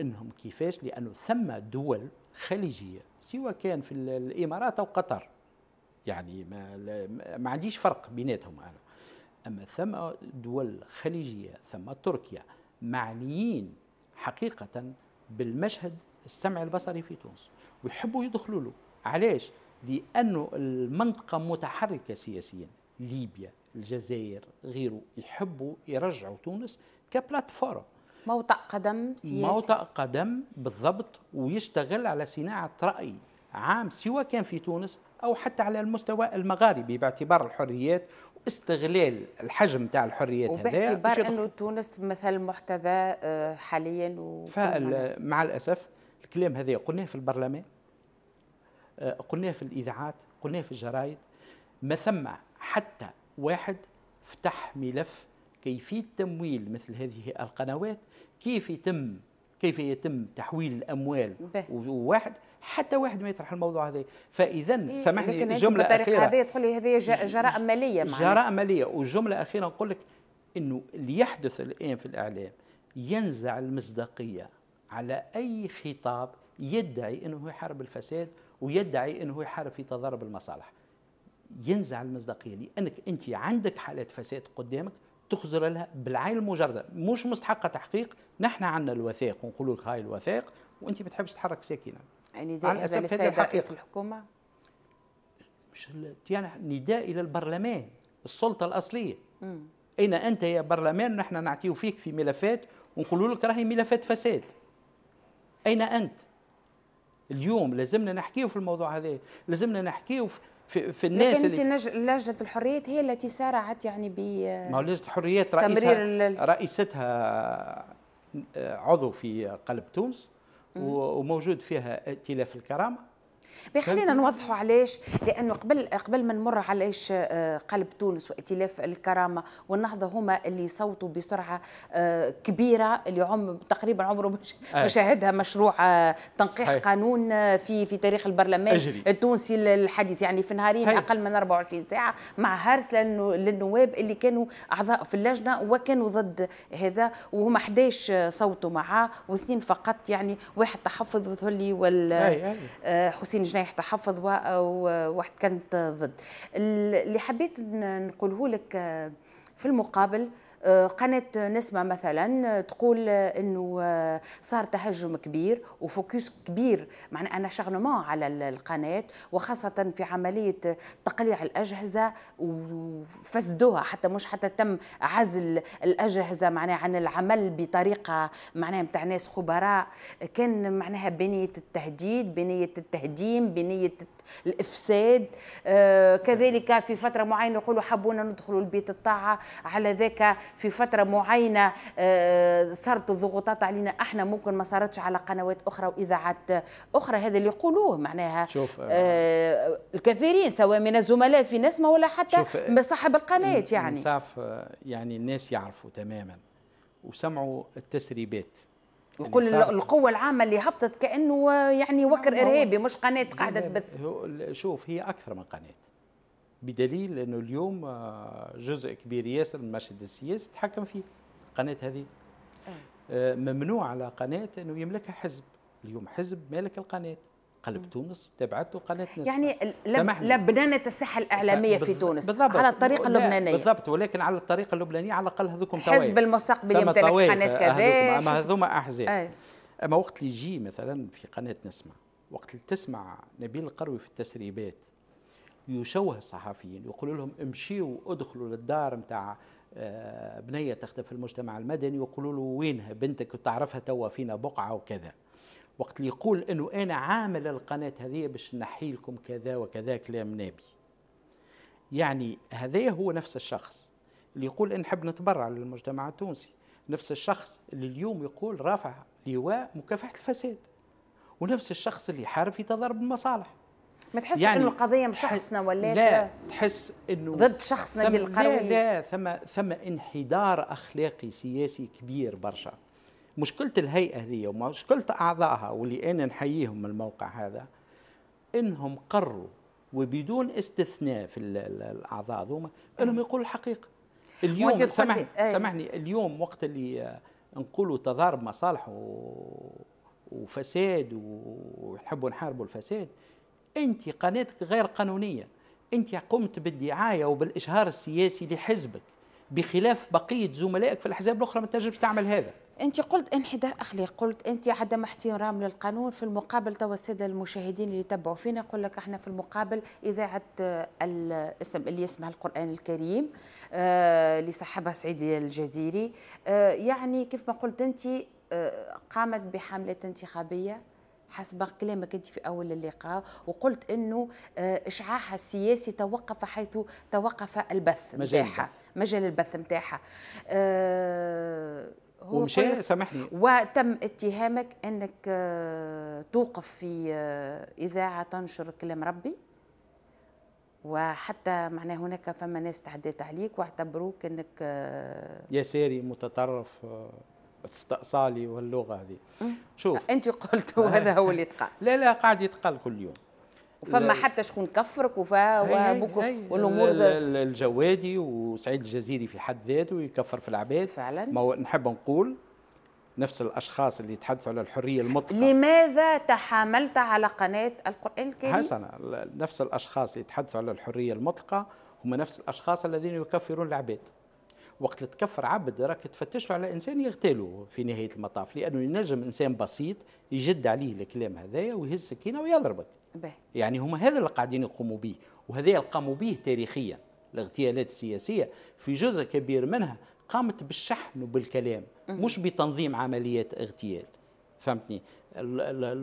انهم كيفاش لانه ثم دول خليجيه سواء كان في الامارات او قطر يعني ما, ما عنديش فرق بيناتهم انا اما ثم دول خليجيه ثم تركيا معنيين حقيقه بالمشهد السمع البصري في تونس ويحبوا يدخلوا له علاش لانه المنطقه متحركه سياسيا ليبيا الجزائر غيره يحبوا يرجعوا تونس كبلاتفورم موطأ قدم سياسي موطأ قدم بالضبط ويشتغل على صناعة رأي عام سواء كان في تونس أو حتى على المستوى المغاربي باعتبار الحريات واستغلال الحجم تاع الحريات هذا وباعتبار أنه تونس مثل محتذى آه، حاليا مع الأسف الكلام هذا قلناه في البرلمان آه، قلناه في الإذاعات قلناه في الجرايد ما ثم حتى واحد فتح ملف كيفية تمويل مثل هذه القنوات كيف يتم كيف يتم تحويل الاموال وواحد حتى واحد ما يطرح الموضوع هذا فاذا إيه سامحني جمله اخيره هذه تقول لي هذه جرائم ماليه جرائم ماليه والجمله اخيره نقول لك انه اللي يحدث الان في الاعلام ينزع المصداقيه على اي خطاب يدعي انه يحارب الفساد ويدعي انه يحارب في تضارب المصالح ينزع المصداقيه لانك انت عندك حالات فساد قدامك تخزر لها بالعين المجرده مش مستحقه تحقيق نحن عندنا الوثائق ونقول لك هاي الوثائق وانت ما تحبش تتحرك ساكنه يعني نداء هذا رئيس الحكومه مش يعني نداء الى البرلمان السلطه الاصليه اين انت يا برلمان نحن نعطيه فيك في ملفات ونقول لك راهي ملفات فساد اين انت اليوم لازمنا نحكيه في الموضوع هذا لازمنا نحكيه في في, في الناس لكن اللي انت لجنه الحريات هي التي سارعت يعني ب ما لجنه الحريات رئيسها لل... رئيستها آه، عضو في قلب تونس وموجود فيها ائتلاف الكرامه بخلينا نوضحوا علاش لانه قبل قبل ما نمر علاش آه، قلب تونس وائتلاف الكرامه والنهضه هما اللي صوتوا بسرعه آه، كبيره اللي عم تقريبا عمره مش آه. مشاهدها مشروع تنقيح صحيح. قانون في في تاريخ البرلمان أجري. التونسي الحديث يعني في نهارين صحيح. اقل من 24 ساعه مع هارس لانه للنواب اللي كانوا اعضاء في اللجنه وكانوا ضد هذا وهم 11 صوتوا معاه واثنين فقط يعني واحد تحفظ وذولي وال حسين 60 جنيه تحفظ وواحد كانت ضد اللي حبيت نقوله لك آه، في المقابل آه، قناة نسمة مثلا آه، تقول آه، انه صار تهجم كبير وفوكس كبير معنى انا ما على القناة وخاصة في عملية تقليع الأجهزة وفسدوها حتى مش حتى تم عزل الأجهزة معنى عن العمل بطريقة معنى متاع ناس خبراء كان معناها بنية التهديد بنية التهديم بنية الافساد آه، كذلك في فتره معينه يقولوا حبونا ندخلوا لبيت الطاعه على ذاك في فتره معينه آه، صارت الضغوطات علينا احنا ممكن ما صارتش على قنوات اخرى واذاعات اخرى هذا اللي يقولوه معناها شوف آه, آه، الكثيرين سواء من الزملاء في نسمه ولا حتى صاحب القناه يعني يعني الناس يعرفوا تماما وسمعوا التسريبات نقول القوة العامة اللي هبطت كأنه يعني وكر نعم، إرهابي مش قناة قاعدة تبث شوف هي أكثر من قناة بدليل أنه اليوم آه، جزء كبير ياسر من المشهد السياسي تحكم فيه القناة هذه آه، ممنوع على قناة أنه يملكها حزب اليوم حزب مالك القناة قلب تونس تبعته قناه نسمة يعني لب لبنان الساحه الاعلاميه في تونس بالضبط. على الطريقه اللبنانيه بالضبط ولكن على الطريقه اللبنانيه على الاقل هذوكم طوائف حزب المستقبل يمتلك قناه كذا اما هذوما احزاب أي. اما وقت اللي يجي مثلا في قناه نسمه وقت اللي تسمع نبيل القروي في التسريبات يشوه الصحفيين يقول لهم امشيوا ادخلوا للدار نتاع آه، بنيه تخدم في المجتمع المدني ويقولوا له وينها بنتك وتعرفها توا فينا بقعه وكذا وقت اللي يقول انه انا عامل القناه هذه باش نحي لكم كذا وكذا كلام نبي يعني هذا هو نفس الشخص اللي يقول ان نحب نتبرع للمجتمع التونسي نفس الشخص اللي اليوم يقول رافع لواء مكافحه الفساد ونفس الشخص اللي يحارب في تضارب المصالح ما تحس يعني انه القضيه مش شخصنا ولا لا تحس انه ضد شخصنا نبيل لا لا ثم ثم انحدار اخلاقي سياسي كبير برشا مشكله الهيئه هذه ومشكله اعضائها واللي انا نحييهم من الموقع هذا انهم قروا وبدون استثناء في الاعضاء هذوما انهم يقولوا الحقيقه اليوم سمحني, إيه. سامحني اليوم وقت اللي آه، نقولوا تضارب مصالح وفساد ونحبوا نحاربوا الفساد انت قناتك غير قانونيه انت قمت بالدعايه وبالاشهار السياسي لحزبك بخلاف بقيه زملائك في الاحزاب الاخرى ما تنجمش تعمل هذا انت قلت انحدار اخلاقي قلت انت عدم احترام للقانون في المقابل توا الساده المشاهدين اللي يتبعوا فينا يقول لك احنا في المقابل اذاعه الاسم اللي يسمع القران الكريم آه، اللي صاحبها سعيد الجزيري آه، يعني كيف ما قلت انت آه، قامت بحمله انتخابيه حسب كلامك انت في اول اللقاء وقلت انه اشعاعها السياسي توقف حيث توقف البث مجال البث مجال البث نتاعها أه هو ومشي سامحني وتم اتهامك انك آه، توقف في آه، اذاعه تنشر كلام ربي وحتى معناه هناك فما ناس تعديت عليك واعتبروك انك آه، يساري متطرف استئصالي واللغه هذه شوف انت قلت وهذا هو اللي تقال لا لا قاعد يتقال كل يوم وفما حتى شكون كفرك وفا وابوك والامور الجوادي وسعيد الجزيري في حد ذاته يكفر في العباد فعلا ما نحب نقول نفس الاشخاص اللي يتحدثوا على الحريه المطلقه لماذا تحاملت على قناه القران الكريم حسنا نفس الاشخاص اللي يتحدثوا على الحريه المطلقه هم نفس الاشخاص الذين يكفرون العباد وقت اللي تكفر عبد راك تفتش على انسان يغتاله في نهايه المطاف لانه ينجم انسان بسيط يجد عليه الكلام هذايا ويهز سكينه ويضربك به. يعني هم هذا اللي قاعدين يقوموا به وهذا قاموا به تاريخيا الاغتيالات السياسية في جزء كبير منها قامت بالشحن وبالكلام مش بتنظيم عمليات اغتيال فهمتني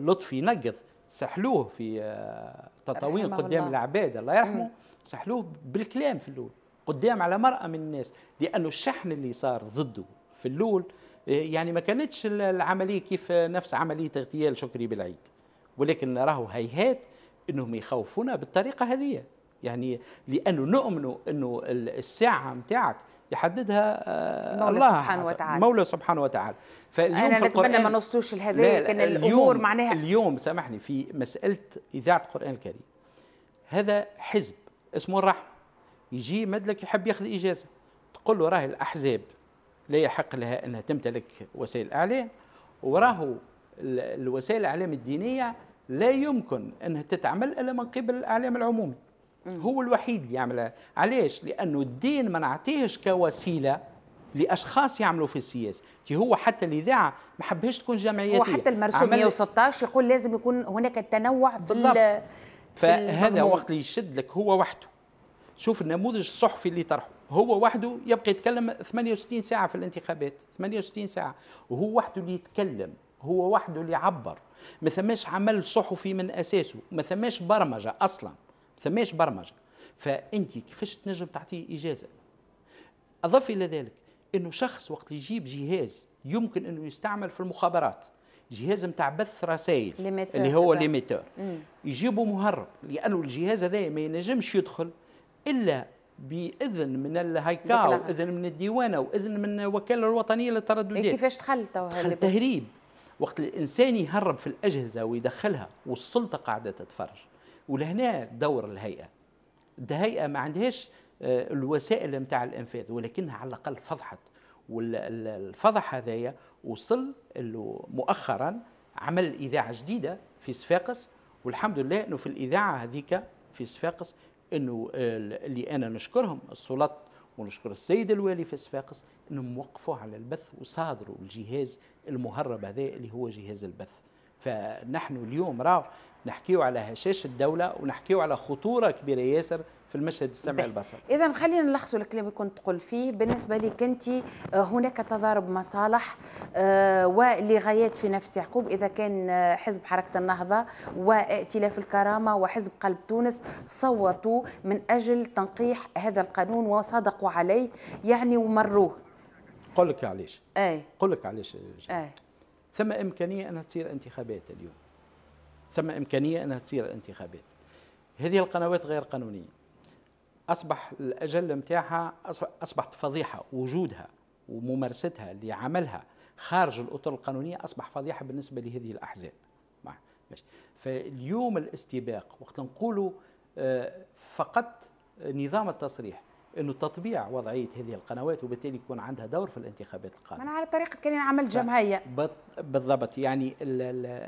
لطفي نقض سحلوه في آه، تطاوين قدام الله. العباد الله يرحمه سحلوه بالكلام في الاول قدام على مرأة من الناس لأنه الشحن اللي صار ضده في الاول آه، يعني ما كانتش العملية كيف نفس عملية اغتيال شكري بالعيد ولكن نراه هيهات انهم يخوفونا بالطريقه هذه يعني لانه نؤمن انه الساعه نتاعك يحددها آه، مولى الله سبحانه وتعالى مولى سبحانه وتعالى فاليوم أنا في القرآن نتمنى ما نوصلوش لهذا كان الامور معناها اليوم سامحني في مساله اذاعه القران الكريم هذا حزب اسمه الرحمه يجي مدلك يحب ياخذ اجازه تقول له راهي الاحزاب لا يحق لها انها تمتلك وسائل اعلام وراهو الوسائل الاعلام الدينيه لا يمكن أنها تتعمل إلا من قبل الإعلام العمومي هو الوحيد اللي يعملها علاش لأنه الدين ما نعطيهش كوسيلة لاشخاص يعملوا في السياسه كي هو حتى الاذاعه ما حبهاش تكون جمعياتيه وحتى المرسوم 116 يقول لازم يكون هناك التنوع في بالضبط. فهذا وقت اللي يشد لك هو وحده شوف النموذج الصحفي اللي طرحه هو وحده يبقى يتكلم 68 ساعه في الانتخابات 68 ساعه وهو وحده اللي يتكلم هو وحده اللي يعبر ما ثماش عمل صحفي من اساسه ما ثماش برمجه اصلا ما ثماش برمجه فانت كيفاش تنجم تعطيه اجازه اضف الى ذلك انه شخص وقت يجيب جهاز يمكن انه يستعمل في المخابرات جهاز نتاع بث رسائل اللي هو ليميتور يجيبوا مهرب لانه الجهاز هذا ما ينجمش يدخل الا باذن من الهيكاو اذن من الديوانه واذن من الوكاله الوطنيه للترددات إيه، كيفاش دخلت تخل تهريب وقت الانسان يهرب في الاجهزه ويدخلها والسلطه قاعده تتفرج ولهنا دور الهيئه الهيئه ما عندهاش آه، الوسائل نتاع الانفاذ ولكنها على الاقل فضحت والفضح هذايا وصل مؤخرا عمل اذاعه جديده في صفاقس والحمد لله انه في الاذاعه هذيك في صفاقس انه آه، اللي انا نشكرهم السلطات ونشكر السيد الوالي في صفاقس انهم وقفوا على البث وصادروا الجهاز المهرب هذا اللي هو جهاز البث فنحن اليوم راه نحكيه على هشاشة الدولة ونحكيه على خطورة كبيرة ياسر في المشهد السمعي طيب. البصري اذا خلينا نلخصوا الكلام اللي كنت تقول فيه بالنسبه لك انت آه، هناك تضارب مصالح آه، ولغايات في نفس يعقوب اذا كان آه، حزب حركه النهضه وائتلاف الكرامه وحزب قلب تونس صوتوا من اجل تنقيح هذا القانون وصدقوا عليه يعني ومروه قل لك علاش اي قل لك علاش إيه. ثم امكانيه انها تصير انتخابات اليوم تم امكانيه انها تصير انتخابات هذه القنوات غير قانونيه اصبح الاجل نتاعها اصبحت فضيحه وجودها وممارستها لعملها خارج الاطر القانونيه اصبح فضيحه بالنسبه لهذه الاحزاب فاليوم الاستباق وقت نقولوا آه، فقط نظام التصريح انه تطبيع وضعيه هذه القنوات وبالتالي يكون عندها دور في الانتخابات القادمه. انا على طريقه كان عمل جمعيه. بالضبط يعني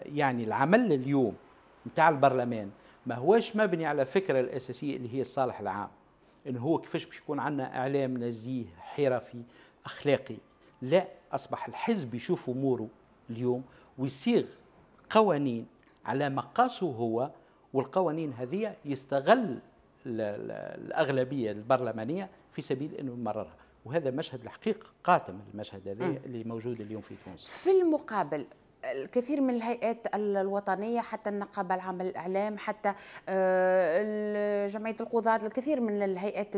يعني العمل اليوم نتاع البرلمان ما هوش مبني على الفكره الاساسيه اللي هي الصالح العام. انه هو كيفاش باش يكون عندنا اعلام نزيه حرفي اخلاقي. لا اصبح الحزب يشوف اموره اليوم ويصيغ قوانين على مقاسه هو والقوانين هذه يستغل الاغلبيه البرلمانيه في سبيل انه يمررها وهذا مشهد الحقيقه قاتم المشهد هذا اللي موجود اليوم في تونس في المقابل الكثير من الهيئات الوطنية حتى النقابة العامة للإعلام حتى آه، جمعية القضاة الكثير من الهيئات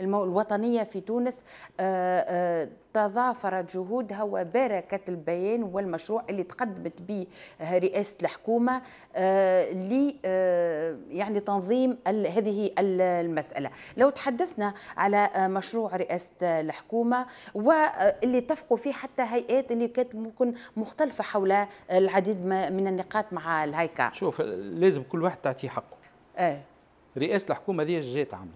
الوطنية في تونس آه، آه، تضافرت جهودها وبركة البيان والمشروع اللي تقدمت به رئاسة الحكومة آه، ل آه، يعني تنظيم هذه المسألة لو تحدثنا على آه، مشروع رئاسة الحكومة واللي اتفقوا فيه حتى هيئات اللي كانت ممكن مختلفة حول العديد من النقاط مع الهيكا شوف لازم كل واحد تعطيه حقه آه. رئاسة الحكومة هذه جات عملت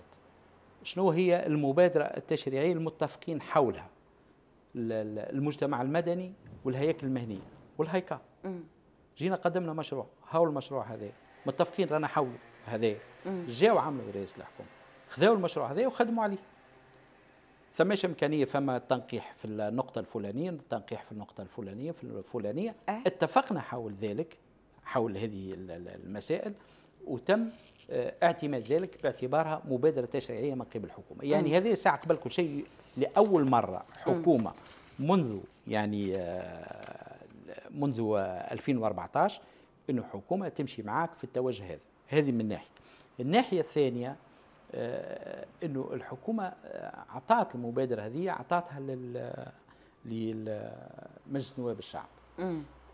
شنو هي المبادرة التشريعية المتفقين حولها المجتمع المدني والهياكل المهنيه والهيكل جينا قدمنا مشروع هاو المشروع هذا متفقين رانا حولوا هذا جاو عملوا رئيس الحكومه خذاو المشروع هذا وخدموا عليه ثماش امكانيه فما تنقيح في النقطه الفلانيه تنقيح في النقطه الفلانيه في الفلانيه أه؟ اتفقنا حول ذلك حول هذه المسائل وتم آه، اعتماد ذلك باعتبارها مبادره تشريعيه من قبل الحكومه يعني هذه ساعه قبل كل شيء لاول مره حكومه منذ يعني آه، منذ 2014 انه حكومه تمشي معاك في التوجه هذا هذه من ناحيه الناحيه الثانيه آه، انه الحكومه آه، اعطت المبادره هذه اعطتها لمجلس نواب الشعب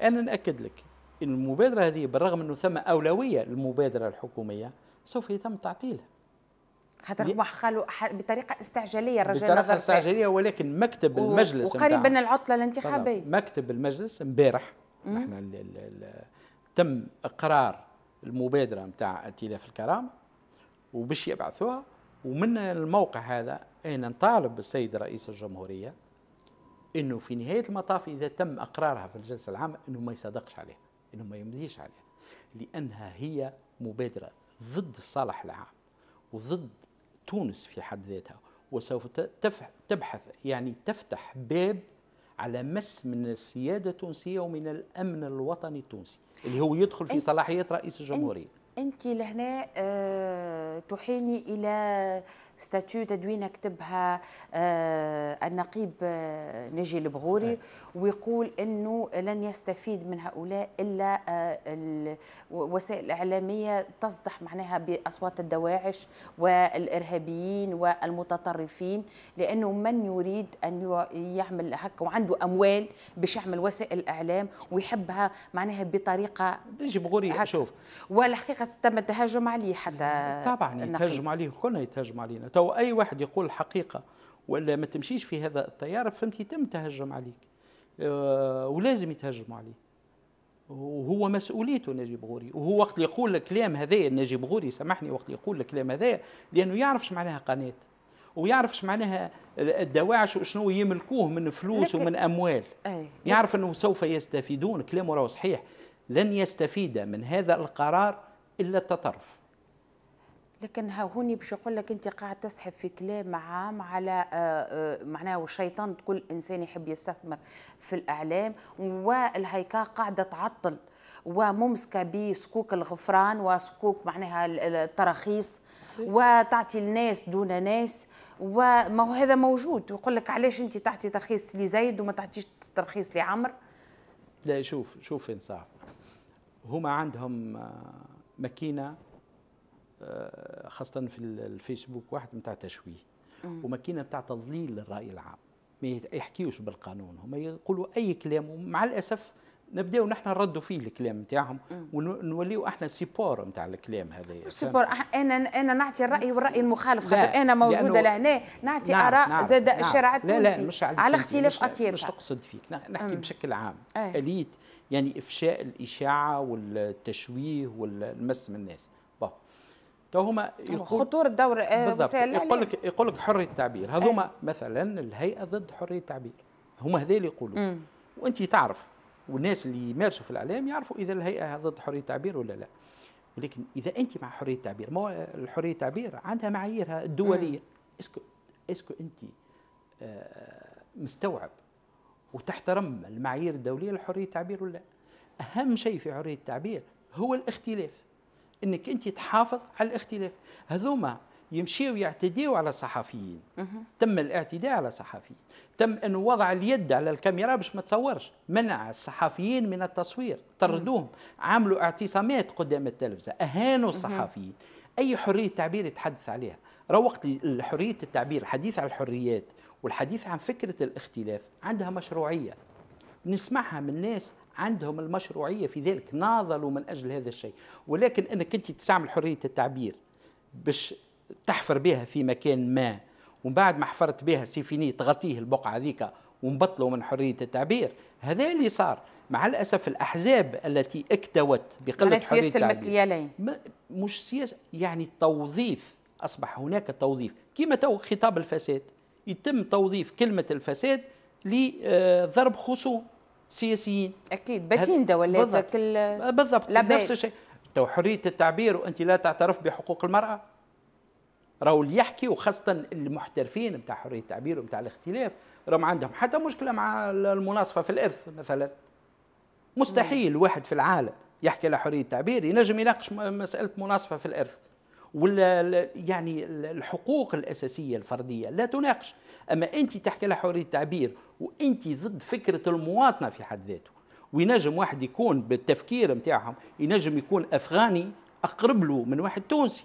انا ناكد لك ان المبادره هذه بالرغم انه ثم اولويه للمبادره الحكوميه سوف يتم تعطيلها خاطر هو خلو بطريقه استعجاليه رجع بطريقه استعجاليه ولكن مكتب و... المجلس وقريبا العطله الانتخابيه مكتب المجلس امبارح احنا تم اقرار المبادره نتاع ائتلاف الكرامه وباش يبعثوها ومن الموقع هذا انا نطالب السيد رئيس الجمهوريه انه في نهايه المطاف اذا تم اقرارها في الجلسه العامه انه ما يصدقش عليها انه ما يمليش عليها لانها هي مبادره ضد الصالح العام وضد تونس في حد ذاتها وسوف تبحث يعني تفتح باب على مس من السياده التونسيه ومن الامن الوطني التونسي اللي هو يدخل في صلاحيات رئيس الجمهوريه انت لهنا آه، تحيني الى ستاتيو تدوينه كتبها آه، النقيب آه، نجي البغوري ويقول انه لن يستفيد من هؤلاء الا آه، الوسائل الاعلاميه تصدح معناها باصوات الدواعش والارهابيين والمتطرفين لانه من يريد ان يعمل هكا وعنده اموال باش يعمل وسائل الاعلام ويحبها معناها بطريقه نجي بغوري شوف والحقيقه تم التهاجم عليه حتى طبعا يتهاجم عليه كنا يتهاجم علينا تو اي واحد يقول الحقيقه ولا ما تمشيش في هذا التيار فهمتي تم تهجم عليك آه، ولازم يتهجموا عليه وهو مسؤوليته نجيب غوري وهو وقت اللي يقول الكلام هذايا نجيب غوري سامحني وقت اللي يقول الكلام هذايا لانه يعرف اش معناها قناه ويعرف اش معناها الدواعش وشنو يملكوه من فلوس ومن اموال أي. يعرف انه سوف يستفيدون كلامه راهو صحيح لن يستفيد من هذا القرار الا التطرف لكن ها هوني باش يقول لك انت قاعد تسحب في كلام عام على آه، آه، معناه وشيطان كل انسان يحب يستثمر في الاعلام والهيكا قاعده تعطل وممسكه بسكوك الغفران وسكوك معناها التراخيص وتعطي الناس دون ناس وما هو هذا موجود ويقول لك علاش انت تعطي ترخيص لزيد وما تعطيش ترخيص لعمر لا شوف شوف انصاف هما عندهم آه، ماكينه آه، خاصه في الفيسبوك واحد نتاع تشويه وماكينه نتاع تضليل للراي العام ما يحكيوش بالقانون هما يقولوا اي كلام ومع الاسف نبداو نحن نردوا فيه الكلام نتاعهم ونوليو احنا سيبور نتاع الكلام هذا سيبور انا انا نعطي الراي والراي المخالف خاطر انا موجوده لهنا نعطي نعم، اراء نعم، زاد نعم. الشارع التونسي لا لا مش على, على اختلاف اطيافها مش تقصد فيك نحكي مم. بشكل عام إيه. اليت يعني افشاء الاشاعه والتشويه والمس من الناس تو هما خطوره دور آه، يعني. يقول لك يقول لك حريه التعبير هذوما أيه؟ مثلا الهيئه ضد حريه التعبير هما اللي يقولوا وانت تعرف والناس اللي يمارسوا في الاعلام يعرفوا اذا الهيئه ضد حريه التعبير ولا لا ولكن اذا انت مع حريه التعبير ما الحريه التعبير عندها معاييرها الدوليه اسكو اسكو انت آه، مستوعب وتحترم المعايير الدوليه لحريه التعبير ولا اهم شيء في حريه التعبير هو الاختلاف انك انت تحافظ على الاختلاف هذوما يمشيوا يعتديوا على الصحفيين تم الاعتداء على الصحفيين تم انه وضع اليد على الكاميرا باش ما تصورش منع الصحفيين من التصوير طردوهم عملوا اعتصامات قدام التلفزه اهانوا الصحفيين اي حريه تعبير يتحدث عليها روقت حريه التعبير الحديث عن الحريات والحديث عن فكره الاختلاف عندها مشروعيه نسمعها من ناس عندهم المشروعية في ذلك ناضلوا من أجل هذا الشيء ولكن أنك أنت تستعمل حرية التعبير باش تحفر بها في مكان ما ومن بعد ما حفرت بها سيفيني تغطيه البقعة ذيك ونبطلوا من حرية التعبير هذا اللي صار مع الأسف الأحزاب التي اكتوت بقلة حرية التعبير سياسة المكيالين مش سياسة يعني التوظيف أصبح هناك توظيف كما تو خطاب الفساد يتم توظيف كلمة الفساد لضرب خصوم سياسيين اكيد بتيندا ولا بالضبط, بالضبط. نفس الشيء تو حريه التعبير وانت لا تعترف بحقوق المراه راهو اللي يحكي وخاصه المحترفين نتاع حريه التعبير ونتاع الاختلاف راهم عندهم حتى مشكله مع المناصفه في الارث مثلا مستحيل واحد في العالم يحكي على حريه التعبير ينجم يناقش مساله مناصفه في الارث ولا يعني الحقوق الاساسيه الفرديه لا تناقش اما انت تحكي لها حريه التعبير وانت ضد فكره المواطنه في حد ذاته وينجم واحد يكون بالتفكير نتاعهم ينجم يكون افغاني اقرب له من واحد تونسي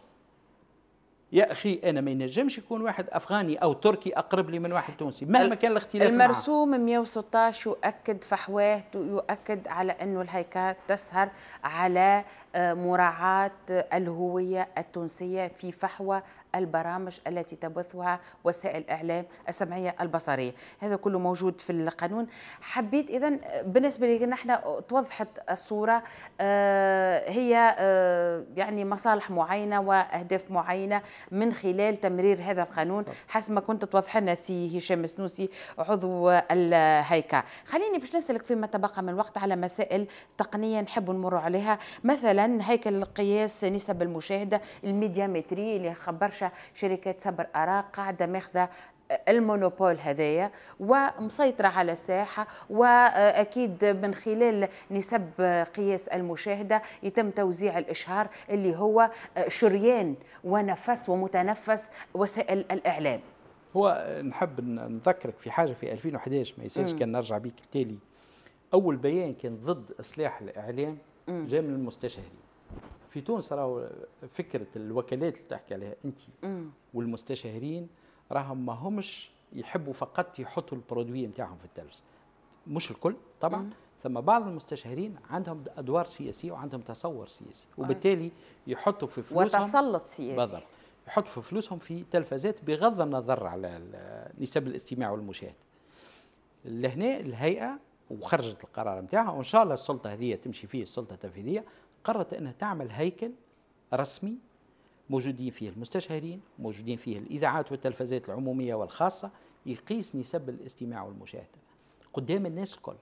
يا اخي انا ما ينجمش يكون واحد افغاني او تركي اقرب لي من واحد تونسي مهما كان الاختلاف المرسوم 116 يؤكد فحواه يؤكد على انه الهيكل تسهر على آه، مراعاه الهويه التونسيه في فحوى البرامج التي تبثها وسائل الإعلام السمعية البصرية هذا كله موجود في القانون حبيت إذا بالنسبة لي نحن توضحت الصورة آه، هي آه، يعني مصالح معينة وأهداف معينة من خلال تمرير هذا القانون حسب ما كنت توضح لنا سي هشام سنوسي عضو الهيكا خليني باش نسألك فيما تبقى من الوقت على مسائل تقنية نحب نمر عليها مثلا هيكل القياس نسب المشاهدة الميديامتري اللي خبرش برشا شركات صبر اراء قاعده ماخذه آه، المونوبول هذايا ومسيطرة على الساحة وأكيد من خلال نسب قياس المشاهدة يتم توزيع الإشهار اللي هو آه، شريان ونفس ومتنفس وسائل الإعلام هو نحب نذكرك في حاجة في 2011 ما يسالش كان نرجع بيك التالي أول بيان كان ضد إصلاح الإعلام جاء من المستشارين في تونس راهو فكره الوكالات اللي تحكي عليها انت والمستشارين راهم ما همش يحبوا فقط يحطوا البرودوي نتاعهم في التلفزه مش الكل طبعا ثم بعض المستشارين عندهم ادوار سياسيه وعندهم تصور سياسي وبالتالي يحطوا في فلوسهم وتسلط سياسي بالضبط يحطوا في فلوسهم في تلفزات بغض النظر على نسب الاستماع والمشاهد لهنا الهيئه وخرجت القرار نتاعها وان شاء الله السلطه هذه تمشي فيه السلطه التنفيذيه قررت أنها تعمل هيكل رسمي موجودين فيه المستشارين موجودين فيه الإذاعات والتلفزيات العمومية والخاصة يقيس نسب الاستماع والمشاهدة قدام الناس الكل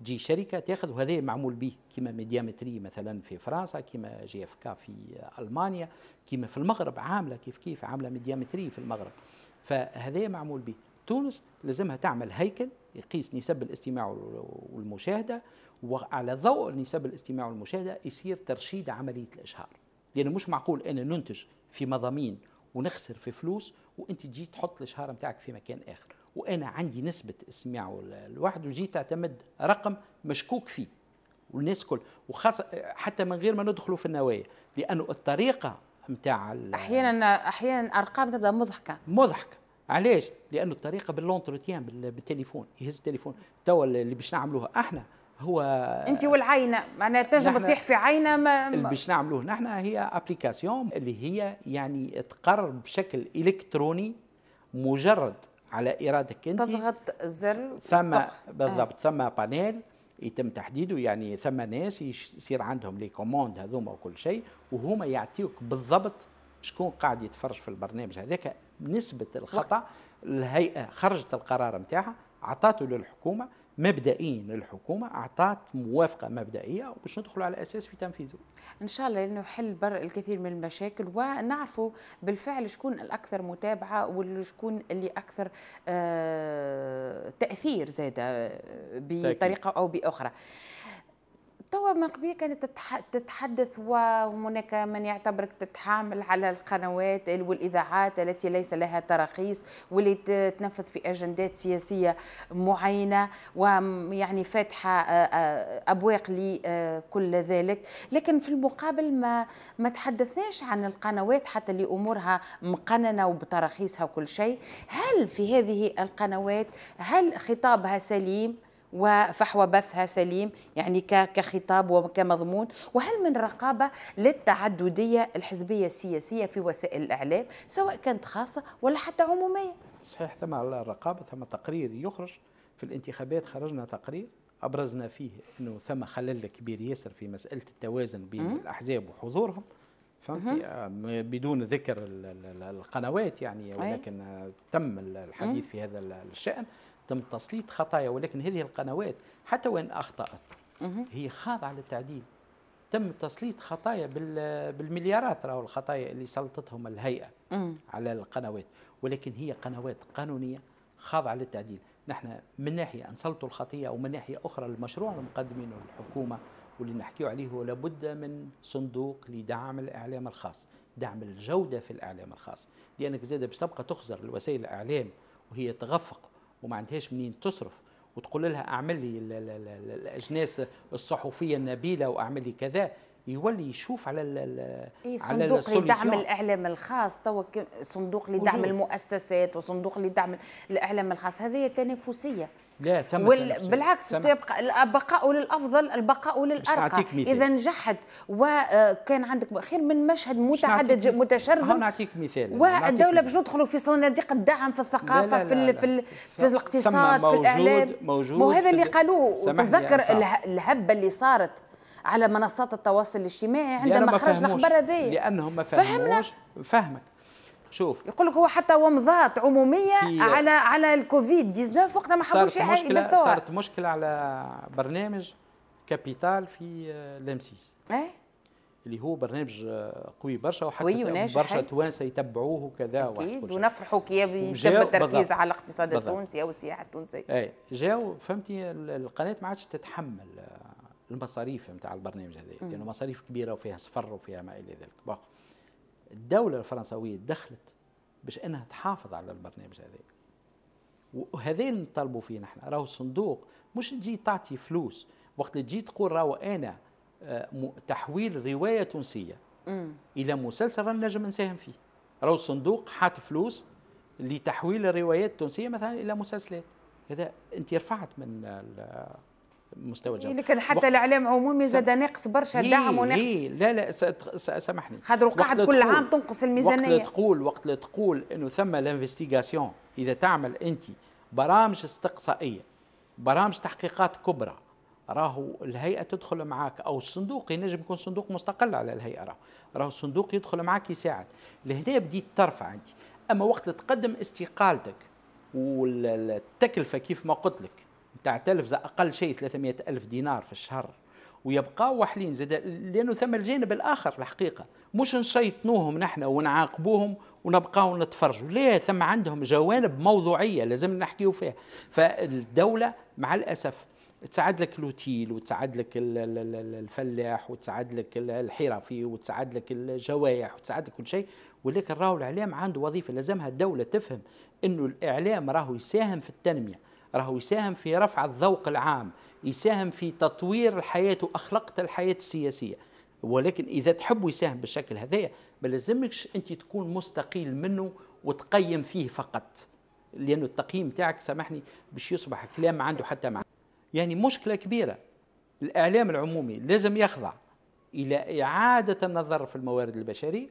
تجي شركة تاخذ وهذا معمول به كما ميديامتري مثلا في فرنسا كما جي اف كا في ألمانيا كما في المغرب عاملة كيف كيف عاملة ميديامتري في المغرب فهذا معمول به تونس لازمها تعمل هيكل يقيس نسب الاستماع والمشاهدة وعلى ضوء نسب الاستماع والمشاهدة يصير ترشيد عملية الإشهار لأنه يعني مش معقول أنا ننتج في مضامين ونخسر في فلوس وانت تجي تحط الاشهار نتاعك في مكان اخر وانا عندي نسبه استماع الواحد وجيت تعتمد رقم مشكوك فيه والناس كل وخاصه حتى من غير ما ندخلوا في النوايا لانه الطريقه نتاع احيانا احيانا ارقام تبدا مضحكه مضحكه علاش؟ لانه الطريقه باللونتروتيان بالتليفون يهز التليفون توا اللي باش نعملوها احنا هو انت والعينه معناها تنجم تطيح في عينه ما اللي باش نعملوه نحن هي ابليكاسيون اللي هي يعني تقرر بشكل الكتروني مجرد على ارادتك انت تضغط زر ثم بالضبط آه. ثم بانيل يتم تحديده يعني ثم ناس يصير عندهم لي كوموند هذوما وكل شيء وهما يعطيوك بالضبط شكون قاعد يتفرج في البرنامج هذاك نسبه الخطا الهيئه خرجت القرار نتاعها عطاته للحكومه مبدئيا الحكومه اعطت موافقه مبدئيه باش ندخلوا على اساس في تنفيذه. ان شاء الله لانه يحل بر الكثير من المشاكل ونعرفوا بالفعل شكون الاكثر متابعه وشكون اللي اكثر آه، تاثير زاده آه، بطريقه او باخرى. توا من قبل كانت تتحدث وهناك من يعتبرك تتحامل على القنوات والاذاعات التي ليس لها تراخيص واللي تنفذ في اجندات سياسيه معينه ويعني فاتحه ابواق لكل ذلك لكن في المقابل ما ما تحدثناش عن القنوات حتى اللي امورها مقننه وبتراخيصها وكل شيء هل في هذه القنوات هل خطابها سليم وفحوى بثها سليم يعني كخطاب وكمضمون وهل من رقابة للتعددية الحزبية السياسية في وسائل الإعلام سواء كانت خاصة ولا حتى عمومية صحيح ثم على الرقابة ثم تقرير يخرج في الانتخابات خرجنا تقرير أبرزنا فيه أنه ثم خلل كبير ياسر في مسألة التوازن بين م- الأحزاب وحضورهم بدون ذكر القنوات يعني ولكن تم الحديث في هذا الشأن تم تسليط خطايا ولكن هذه القنوات حتى وان اخطات هي خاضعه للتعديل تم تسليط خطايا بالمليارات راهو الخطايا اللي سلطتهم الهيئه على القنوات ولكن هي قنوات قانونيه خاضعه للتعديل نحن من ناحيه انسلطوا الخطيه ومن ناحيه اخرى المشروع اللي مقدمينه الحكومه واللي نحكيه عليه هو لابد من صندوق لدعم الاعلام الخاص دعم الجوده في الاعلام الخاص لانك زاد باش تبقى تخزر الوسائل الاعلام وهي تغفق وما عندهاش منين تصرف وتقول لها اعمل لي الاجناس الصحفيه النبيله واعمل لي كذا يولي يشوف على ال إيه على صندوق لدعم الاعلام الخاص تو صندوق لدعم وجود. المؤسسات وصندوق لدعم الاعلام الخاص هذه تنافسيه لا ثم وال... بالعكس ثم... يبقى البقاء للافضل البقاء للارقى اذا نجحت وكان آه، عندك خير من مشهد متعدد متشرد هون نعطيك مثال والدوله باش تدخلوا في صناديق الدعم في الثقافه لا لا لا لا. في ال... في, ال... في الاقتصاد موجود في الاعلام موجود وهذا اللي قالوه تذكر الهبه اللي صارت على منصات التواصل الاجتماعي عندما خرج الاخبار هذا لانهم ما فهموش فهمك شوف يقول لك هو حتى ومضات عموميه على على الكوفيد 19 وقتها ما حبوش يبثوها صارت مشكله على برنامج كابيتال في آه، لامسيس ايه اللي هو برنامج آه، قوي برشا وحتى برشا توانسه يتبعوه وكذا اكيد ونفرحوا كي يتم التركيز على الاقتصاد التونسي او السياحه التونسيه اي جاو فهمتي القناه ما عادش تتحمل المصاريف نتاع البرنامج هذا لانه يعني مصاريف كبيره وفيها سفر وفيها ما الى ذلك بقى. الدوله الفرنسويه دخلت باش انها تحافظ على البرنامج هذا وهذا اللي نطالبوا فيه نحن راهو الصندوق مش تجي تعطي فلوس وقت اللي تجي تقول راهو انا آه، تحويل روايه تونسيه مم. الى مسلسل رانا نجم نساهم فيه راهو الصندوق حاط فلوس لتحويل الروايات التونسيه مثلا الى مسلسلات هذا انت رفعت من مستوى الجامعه لكن حتى وقت... الاعلام عمومي زاد ناقص برشا دعم ونقص لا لا سامحني خاطر وقعت كل عام تنقص الميزانيه وقت تقول وقت تقول انه ثم الانفستيغاسيون اذا تعمل انت برامج استقصائيه برامج تحقيقات كبرى راهو الهيئه تدخل معاك او الصندوق ينجم يكون صندوق مستقل على الهيئه راهو راهو الصندوق يدخل معاك يساعد لهنا بديت ترفع انت اما وقت تقدم استقالتك والتكلفه كيف ما قلت لك تاع التلفزه اقل شيء 300 الف دينار في الشهر ويبقى واحلين زاد لانه ثم الجانب الاخر الحقيقه مش نشيطنوهم نحن ونعاقبوهم ونبقاو نتفرجوا لا ثم عندهم جوانب موضوعيه لازم نحكيو فيها فالدوله مع الاسف تساعد لك لوتيل وتساعد لك الفلاح وتساعد لك الحرفي وتساعد لك الجوائح وتساعد لك كل شيء ولكن راهو الاعلام عنده وظيفه لازمها الدوله تفهم انه الاعلام راهو يساهم في التنميه راهو يساهم في رفع الذوق العام يساهم في تطوير الحياة وأخلاقة الحياة السياسية ولكن إذا تحب يساهم بالشكل هذايا ما لازمكش أنت تكون مستقيل منه وتقيم فيه فقط لأنه التقييم تاعك سامحني باش يصبح كلام ما عنده حتى معنى يعني مشكلة كبيرة الإعلام العمومي لازم يخضع إلى إعادة النظر في الموارد البشرية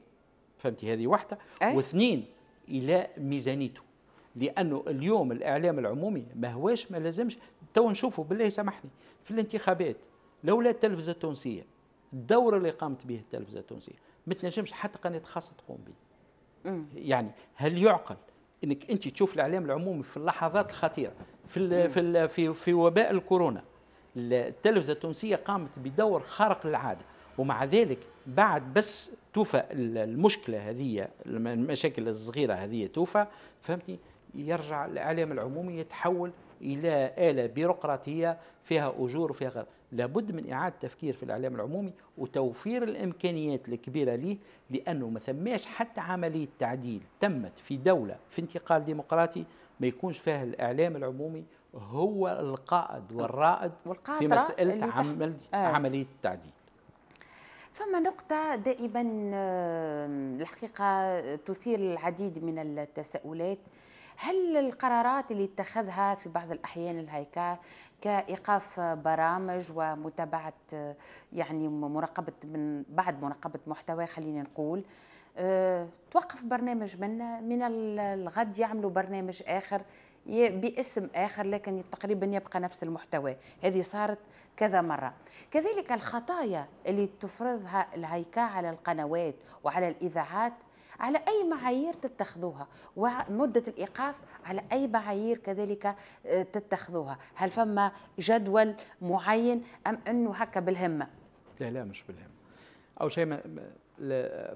فهمتي هذه واحدة أه؟ واثنين إلى ميزانيته لانه اليوم الاعلام العمومي ما هواش ما لازمش تو نشوفوا بالله سامحني في الانتخابات لولا التلفزه التونسيه الدور اللي قامت به التلفزه التونسيه ما تنجمش حتى قناه خاصه تقوم به يعني هل يعقل انك انت تشوف الاعلام العمومي في اللحظات الخطيره في الـ في الـ في, في وباء الكورونا التلفزه التونسيه قامت بدور خارق للعاده ومع ذلك بعد بس توفى المشكله هذه المشاكل الصغيره هذه توفى فهمتني يرجع الاعلام العمومي يتحول الى اله بيروقراطيه فيها اجور وفيها غير لابد من اعاده تفكير في الاعلام العمومي وتوفير الامكانيات الكبيره ليه لانه ما ثماش حتى عمليه تعديل تمت في دوله في انتقال ديمقراطي ما يكونش فيها الاعلام العمومي هو القائد والرائد في مساله عمل آه. عمليه التعديل فما نقطة دائما الحقيقة تثير العديد من التساؤلات هل القرارات اللي اتخذها في بعض الأحيان الهيكل كإيقاف برامج ومتابعة يعني مراقبة من بعد مراقبة محتوى خلينا نقول آه، توقف برنامج من من الغد يعملوا برنامج آخر باسم آخر لكن تقريبا يبقى نفس المحتوى هذه صارت كذا مرة كذلك الخطايا اللي تفرضها الهيكا على القنوات وعلى الإذاعات على أي معايير تتخذوها ومدة الإيقاف على أي معايير كذلك آه، تتخذوها هل فما جدول معين أم أنه هكا بالهمة لا لا مش بالهمة أول شيء ما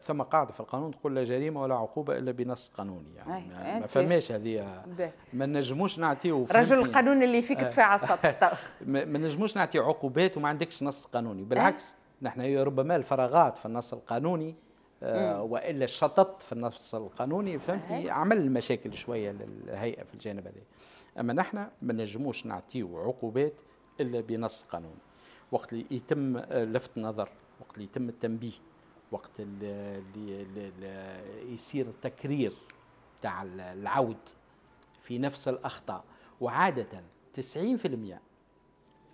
ثم قاعده في القانون تقول لا جريمه ولا عقوبه الا بنص قانوني يعني, ما فماش هذه ما نجموش نعطيو رجل القانون اللي فيك دفاع على السطح ما نجموش نعطي عقوبات وما عندكش نص قانوني بالعكس نحن ربما الفراغات في النص القانوني آه، والا شططت في النص القانوني فهمتي عمل مشاكل شويه للهيئه في الجانب هذا اما نحن ما نجموش نعطيو عقوبات الا بنص قانوني وقت اللي يتم لفت نظر وقت اللي يتم التنبيه وقت اللي يصير تكرير تاع العود في نفس الاخطاء وعاده 90%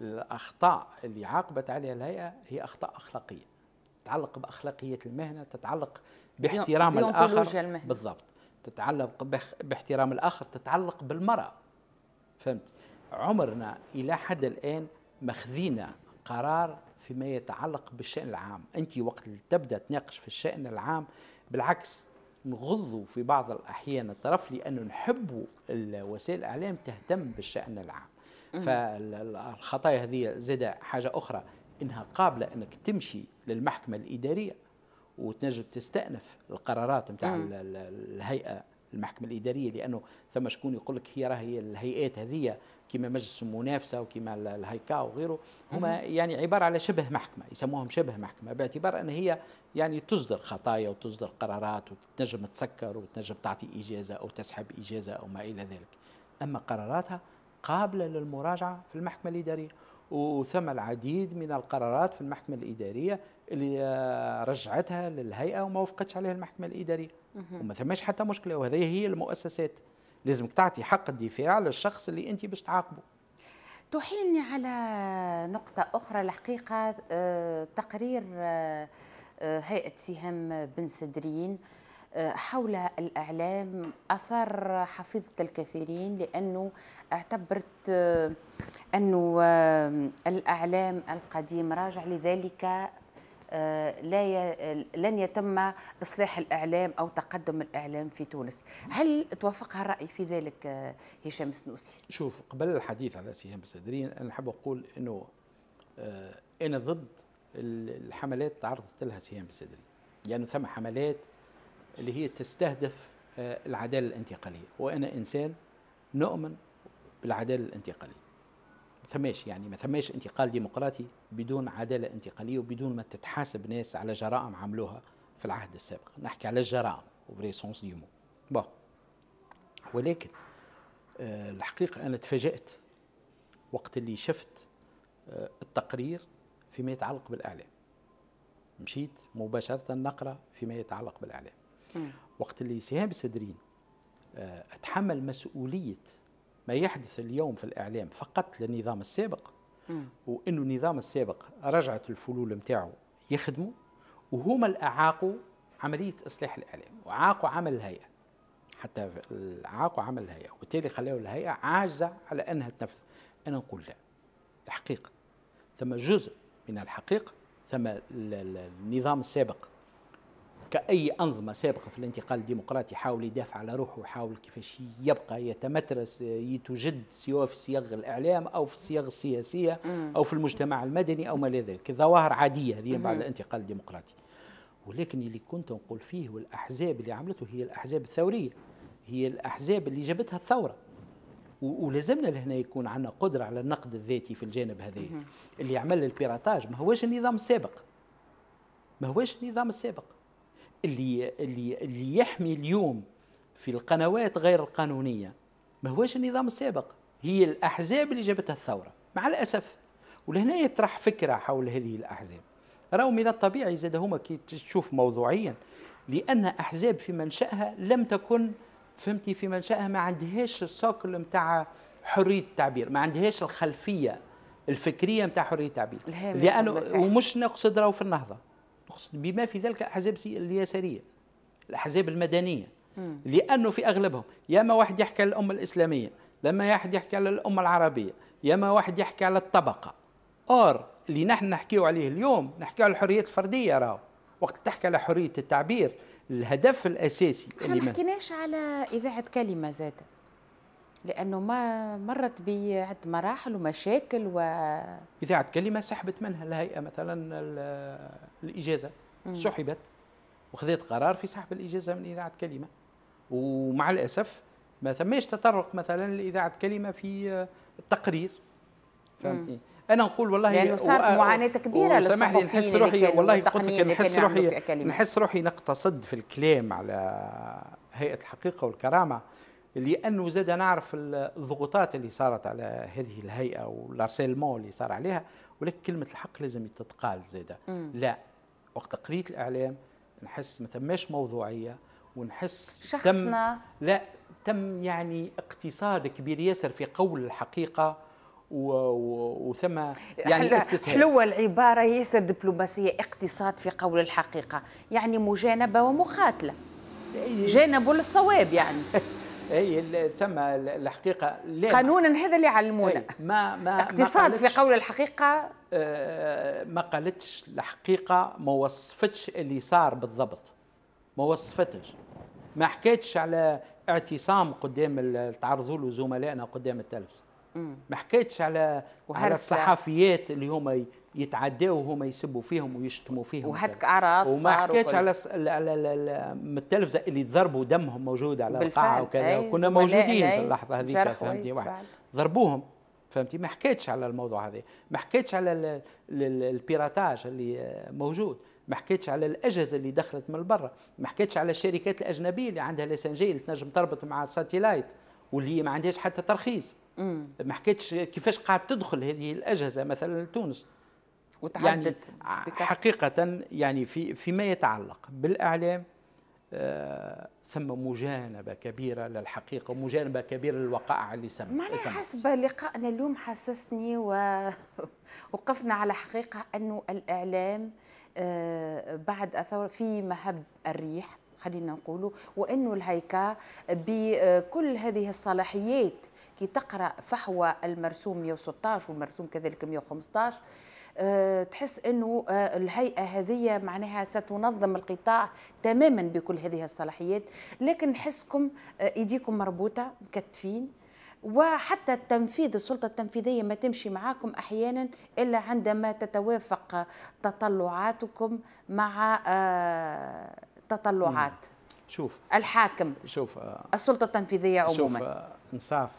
الاخطاء اللي عاقبت عليها الهيئه هي اخطاء اخلاقيه تتعلق باخلاقيه المهنه تتعلق باحترام الاخر المهنة. بالضبط تتعلق باحترام الاخر تتعلق بالمراه فهمت عمرنا الى حد الان مخذينا قرار فيما يتعلق بالشان العام انت وقت تبدا تناقش في الشان العام بالعكس نغضوا في بعض الاحيان الطرف لانه نحبوا وسائل الاعلام تهتم بالشان العام فالخطايا هذه زاد حاجه اخرى انها قابله انك تمشي للمحكمه الاداريه وتنجم تستأنف القرارات نتاع الهيئه المحكمه الاداريه لانه ثم شكون يقول لك هي راهي الهيئات هذه كما مجلس المنافسه وكما الهيكا وغيره هما يعني عباره على شبه محكمه يسموهم شبه محكمه باعتبار ان هي يعني تصدر خطايا وتصدر قرارات وتنجم تسكر وتنجم تعطي اجازه او تسحب اجازه او ما الى ذلك اما قراراتها قابله للمراجعه في المحكمه الاداريه وسمى العديد من القرارات في المحكمة الإدارية اللي آه، رجعتها للهيئة وما وافقتش عليها المحكمة الإدارية وما ثماش حتى مشكلة وهذه هي المؤسسات لازمك تعطي حق الدفاع للشخص اللي أنت باش تعاقبه تحيلني على نقطة أخرى الحقيقة آه، تقرير آه، هيئة سهام بن سدرين حول الإعلام أثر حفيظة الكثيرين لأنه اعتبرت آه، أنه آه، الإعلام القديم راجع لذلك آه، لا ي... لن يتم اصلاح الاعلام او تقدم الاعلام في تونس هل توافقها الراي في ذلك هشام السنوسي شوف قبل الحديث على سهام بسدرين انا نحب نقول انه انا ضد الحملات تعرضت لها سهام بسدرين لانه يعني ثم حملات اللي هي تستهدف آه، العداله الانتقاليه وانا انسان نؤمن بالعداله الانتقاليه ما ثماش يعني ما ثماش انتقال ديمقراطي بدون عداله انتقاليه وبدون ما تتحاسب ناس على جرائم عملوها في العهد السابق نحكي على الجرائم وبريسونس ديمو بون ولكن آه، الحقيقه انا تفاجات وقت اللي شفت آه، التقرير فيما يتعلق بالاعلام مشيت مباشره نقرا فيما يتعلق بالاعلام وقت اللي سهام السدرين آه، اتحمل مسؤوليه ما يحدث اليوم في الاعلام فقط للنظام السابق وانه النظام السابق رجعت الفلول نتاعو يخدموا وهما اللي اعاقوا عمليه اصلاح الاعلام وعاقوا عمل الهيئه حتى عاقوا عمل الهيئه وبالتالي خلاو الهيئه عاجزه على انها تنفذ انا نقول لا الحقيقه ثم جزء من الحقيقه ثم النظام السابق كأي أنظمة سابقة في الانتقال الديمقراطي حاول يدافع على روحه وحاول كيفاش يبقى يتمترس يتجد سواء في صياغ الإعلام أو في الصياغ السياسية أو في المجتمع المدني أو ما إلى ذلك ظواهر عادية هذه بعد الانتقال الديمقراطي ولكن اللي كنت نقول فيه والأحزاب اللي عملته هي الأحزاب الثورية هي الأحزاب اللي جابتها الثورة ولازمنا لهنا يكون عندنا قدرة على النقد الذاتي في الجانب هذا اللي عمل البيراتاج ما هوش النظام السابق ما هوش النظام السابق اللي اللي اللي يحمي اليوم في القنوات غير القانونيه ما هوش النظام السابق هي الاحزاب اللي جابتها الثوره مع الاسف ولهنا يطرح فكره حول هذه الاحزاب راهو من الطبيعي زاد هما كي تشوف موضوعيا لان احزاب في منشاها لم تكن فهمتي في منشاها ما عندهاش السوكل نتاع حريه التعبير ما عندهاش الخلفيه الفكريه نتاع حريه التعبير لانه ومش نقصد راهو في النهضه أقصد بما في ذلك أحزاب اليسارية الأحزاب المدنية لأنه في أغلبهم يا ما واحد يحكي على الأمة الإسلامية لما واحد يحكي على الأمة العربية يا ما واحد يحكي على الطبقة أور اللي نحن نحكيه عليه اليوم نحكي على الحريات الفردية راهو وقت تحكي على حرية التعبير الهدف الأساسي احنا ما حكيناش على إذاعة كلمة زادة لانه ما مرت بعد مراحل ومشاكل و اذاعه كلمه سحبت منها الهيئه مثلا الاجازه سحبت وخذت قرار في سحب الاجازه من اذاعه كلمه ومع الاسف ما ثماش تطرق مثلا لاذاعه كلمه في التقرير فهمتني إيه. انا نقول والله لانه صارت معاناه كبيره للصحفيين لي نحس روحي والله قلت لك نحس روحي نحس روحي نقتصد في الكلام على هيئه الحقيقه والكرامه لانه زاد نعرف الضغوطات اللي صارت على هذه الهيئه والارسيلمون اللي صار عليها ولكن كلمه الحق لازم تتقال زاده لا وقت قريت الاعلام نحس ما ثماش موضوعيه ونحس شخصنا تم لا تم يعني اقتصاد كبير ياسر في قول الحقيقه وثم يعني حلوة العبارة ياسر دبلوماسية اقتصاد في قول الحقيقة يعني مجانبة ومخاتلة إيه. جانبوا للصواب يعني اي ثم الحقيقه لا قانونا هذا اللي علمونا ما ما اقتصاد ما في قول الحقيقه آه، ما قالتش الحقيقه ما وصفتش اللي صار بالضبط ما وصفتش ما حكيتش على اعتصام قدام تعرضوا له زملائنا قدام التلفزه ما حكيتش على على الصحفيات اللي هما يتعداوا وهما يسبوا فيهم ويشتموا فيهم وهتك اعراض وما حكيتش على على التلفزه اللي ضربوا دمهم موجود على القاعه وكذا وكنا موجودين في اللحظه هذيك فهمتي واحد ضربوهم فهمتي ما حكيتش على الموضوع هذا ما حكيتش على البيراتاج اللي آه، موجود ما حكيتش على الاجهزه اللي دخلت من برا ما حكيتش على الشركات الاجنبيه اللي عندها لسنجي اللي تنجم تربط مع ساتيلايت واللي ما عندهاش حتى ترخيص ما حكيتش كيفاش قاعد تدخل هذه الاجهزه مثلا لتونس وتعدد يعني حقيقة يعني في فيما يتعلق بالإعلام آه ثم مجانبة كبيرة للحقيقة ومجانبة كبيرة للوقائع اللي سمعت معنى حسب لقائنا اليوم حسسني ووقفنا على حقيقة أنه الإعلام آه بعد الثورة في مهب الريح خلينا نقولوا وانه الهيكا بكل هذه الصلاحيات كي تقرا فحوى المرسوم 116 والمرسوم كذلك 115 آه، تحس انه آه، الهيئه هذه معناها ستنظم القطاع تماما بكل هذه الصلاحيات لكن نحسكم آه، ايديكم مربوطه مكتفين وحتى التنفيذ السلطه التنفيذيه ما تمشي معاكم احيانا الا عندما تتوافق تطلعاتكم مع تطلعات شوف الحاكم شوف السلطه التنفيذيه عموما شوف انصاف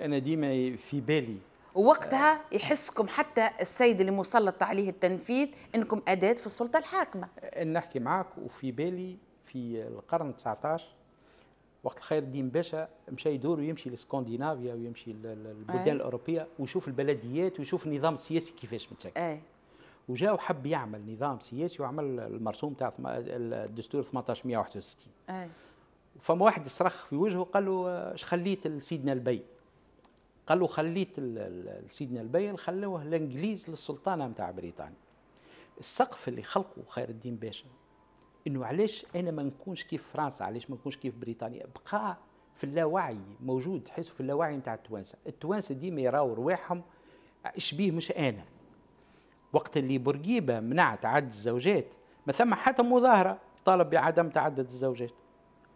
انا ديما في بالي ووقتها يحسكم حتى السيد اللي مسلط عليه التنفيذ انكم اداه في السلطه الحاكمه. نحكي معك وفي بالي في القرن 19 وقت الخير الدين باشا مشى يدور ويمشي لسكندنافيا ويمشي للبلدان الاوروبيه ويشوف البلديات ويشوف النظام السياسي كيفاش متشكل. أي. وجا وحب يعمل نظام سياسي وعمل المرسوم تاع الدستور 1861. أي. فما واحد صرخ في وجهه قال له آه، اش خليت لسيدنا البي؟ قال له خليت سيدنا البين خلوه الانجليز للسلطانه نتاع بريطانيا السقف اللي خلقه خير الدين باشا انه علاش انا ما نكونش كيف فرنسا علاش ما نكونش كيف بريطانيا بقى في اللاوعي موجود تحس في اللاوعي نتاع التوانسه التوانسه ديما يراو رواحهم اش بيه مش انا وقت اللي بورقيبه منع تعدد الزوجات ما ثم حتى مظاهره طالب بعدم تعدد الزوجات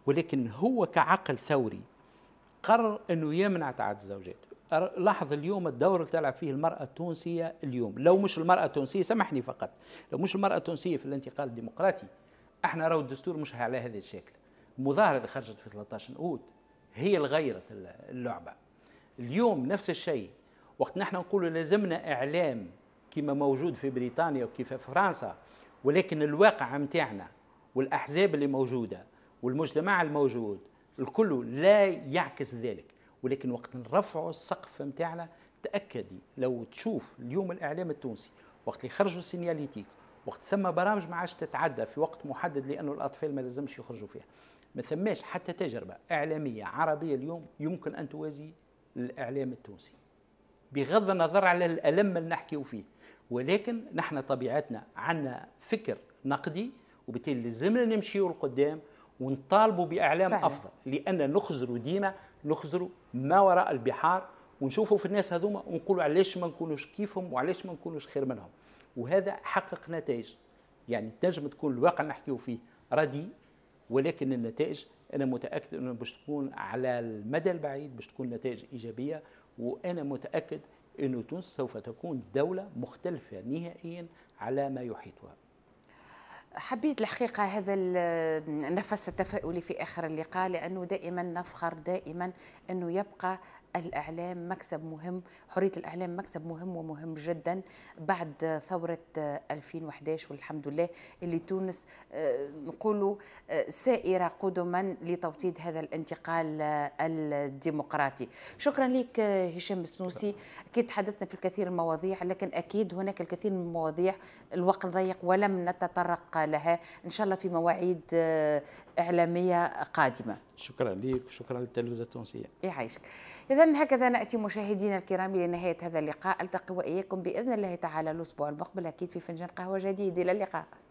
ولكن هو كعقل ثوري قرر انه يمنع تعدد الزوجات لاحظ اليوم الدور اللي تلعب فيه المرأة التونسية اليوم لو مش المرأة التونسية سامحني فقط لو مش المرأة التونسية في الانتقال الديمقراطي احنا راهو الدستور مش على هذا الشكل المظاهرة اللي خرجت في 13 أوت هي اللي غيرت اللعبة اليوم نفس الشيء وقت نحن نقول لازمنا إعلام كما موجود في بريطانيا وكيف في فرنسا ولكن الواقع متاعنا والأحزاب اللي موجودة والمجتمع الموجود الكل لا يعكس ذلك ولكن وقت نرفعوا السقف نتاعنا تاكدي لو تشوف اليوم الاعلام التونسي وقت اللي خرجوا السينياليتيك وقت ثم برامج ما عادش تتعدى في وقت محدد لانه الاطفال ما لازمش يخرجوا فيها ما ثماش حتى تجربه اعلاميه عربيه اليوم يمكن ان توازي الاعلام التونسي بغض النظر على الالم اللي نحكيو فيه ولكن نحن طبيعتنا عندنا فكر نقدي وبالتالي لازمنا نمشيو لقدام ونطالبوا باعلام فعلا. افضل لان نخزروا ديما نخزروا ما وراء البحار ونشوفوا في الناس هذوما ونقولوا علاش ما نكونوش كيفهم وعلاش ما نكونوش خير منهم وهذا حقق نتائج يعني تنجم تكون الواقع نحكيو فيه رديء ولكن النتائج انا متاكد انه باش تكون على المدى البعيد باش تكون نتائج ايجابيه وانا متاكد انه تونس سوف تكون دوله مختلفه نهائيا على ما يحيطها حبيت الحقيقة هذا النفس التفاؤلي في آخر اللقاء لأنه دائما نفخر دائما أنه يبقى الإعلام مكسب مهم حرية الإعلام مكسب مهم ومهم جدا بعد ثورة 2011 آه، والحمد لله اللي تونس آه، نقولوا آه، سائرة قدما لتوطيد هذا الانتقال الديمقراطي شكرا لك هشام السنوسي أكيد تحدثنا في الكثير من المواضيع لكن أكيد هناك الكثير من المواضيع الوقت ضيق ولم نتطرق لها إن شاء الله في مواعيد إعلامية قادمة شكرا لك وشكرا للتلفزة التونسية يعيشك إذا هكذا نأتي مشاهدينا الكرام لنهاية هذا اللقاء ألتقي وإياكم بإذن الله تعالى الأسبوع المقبل أكيد في فنجان قهوة جديد إلى اللقاء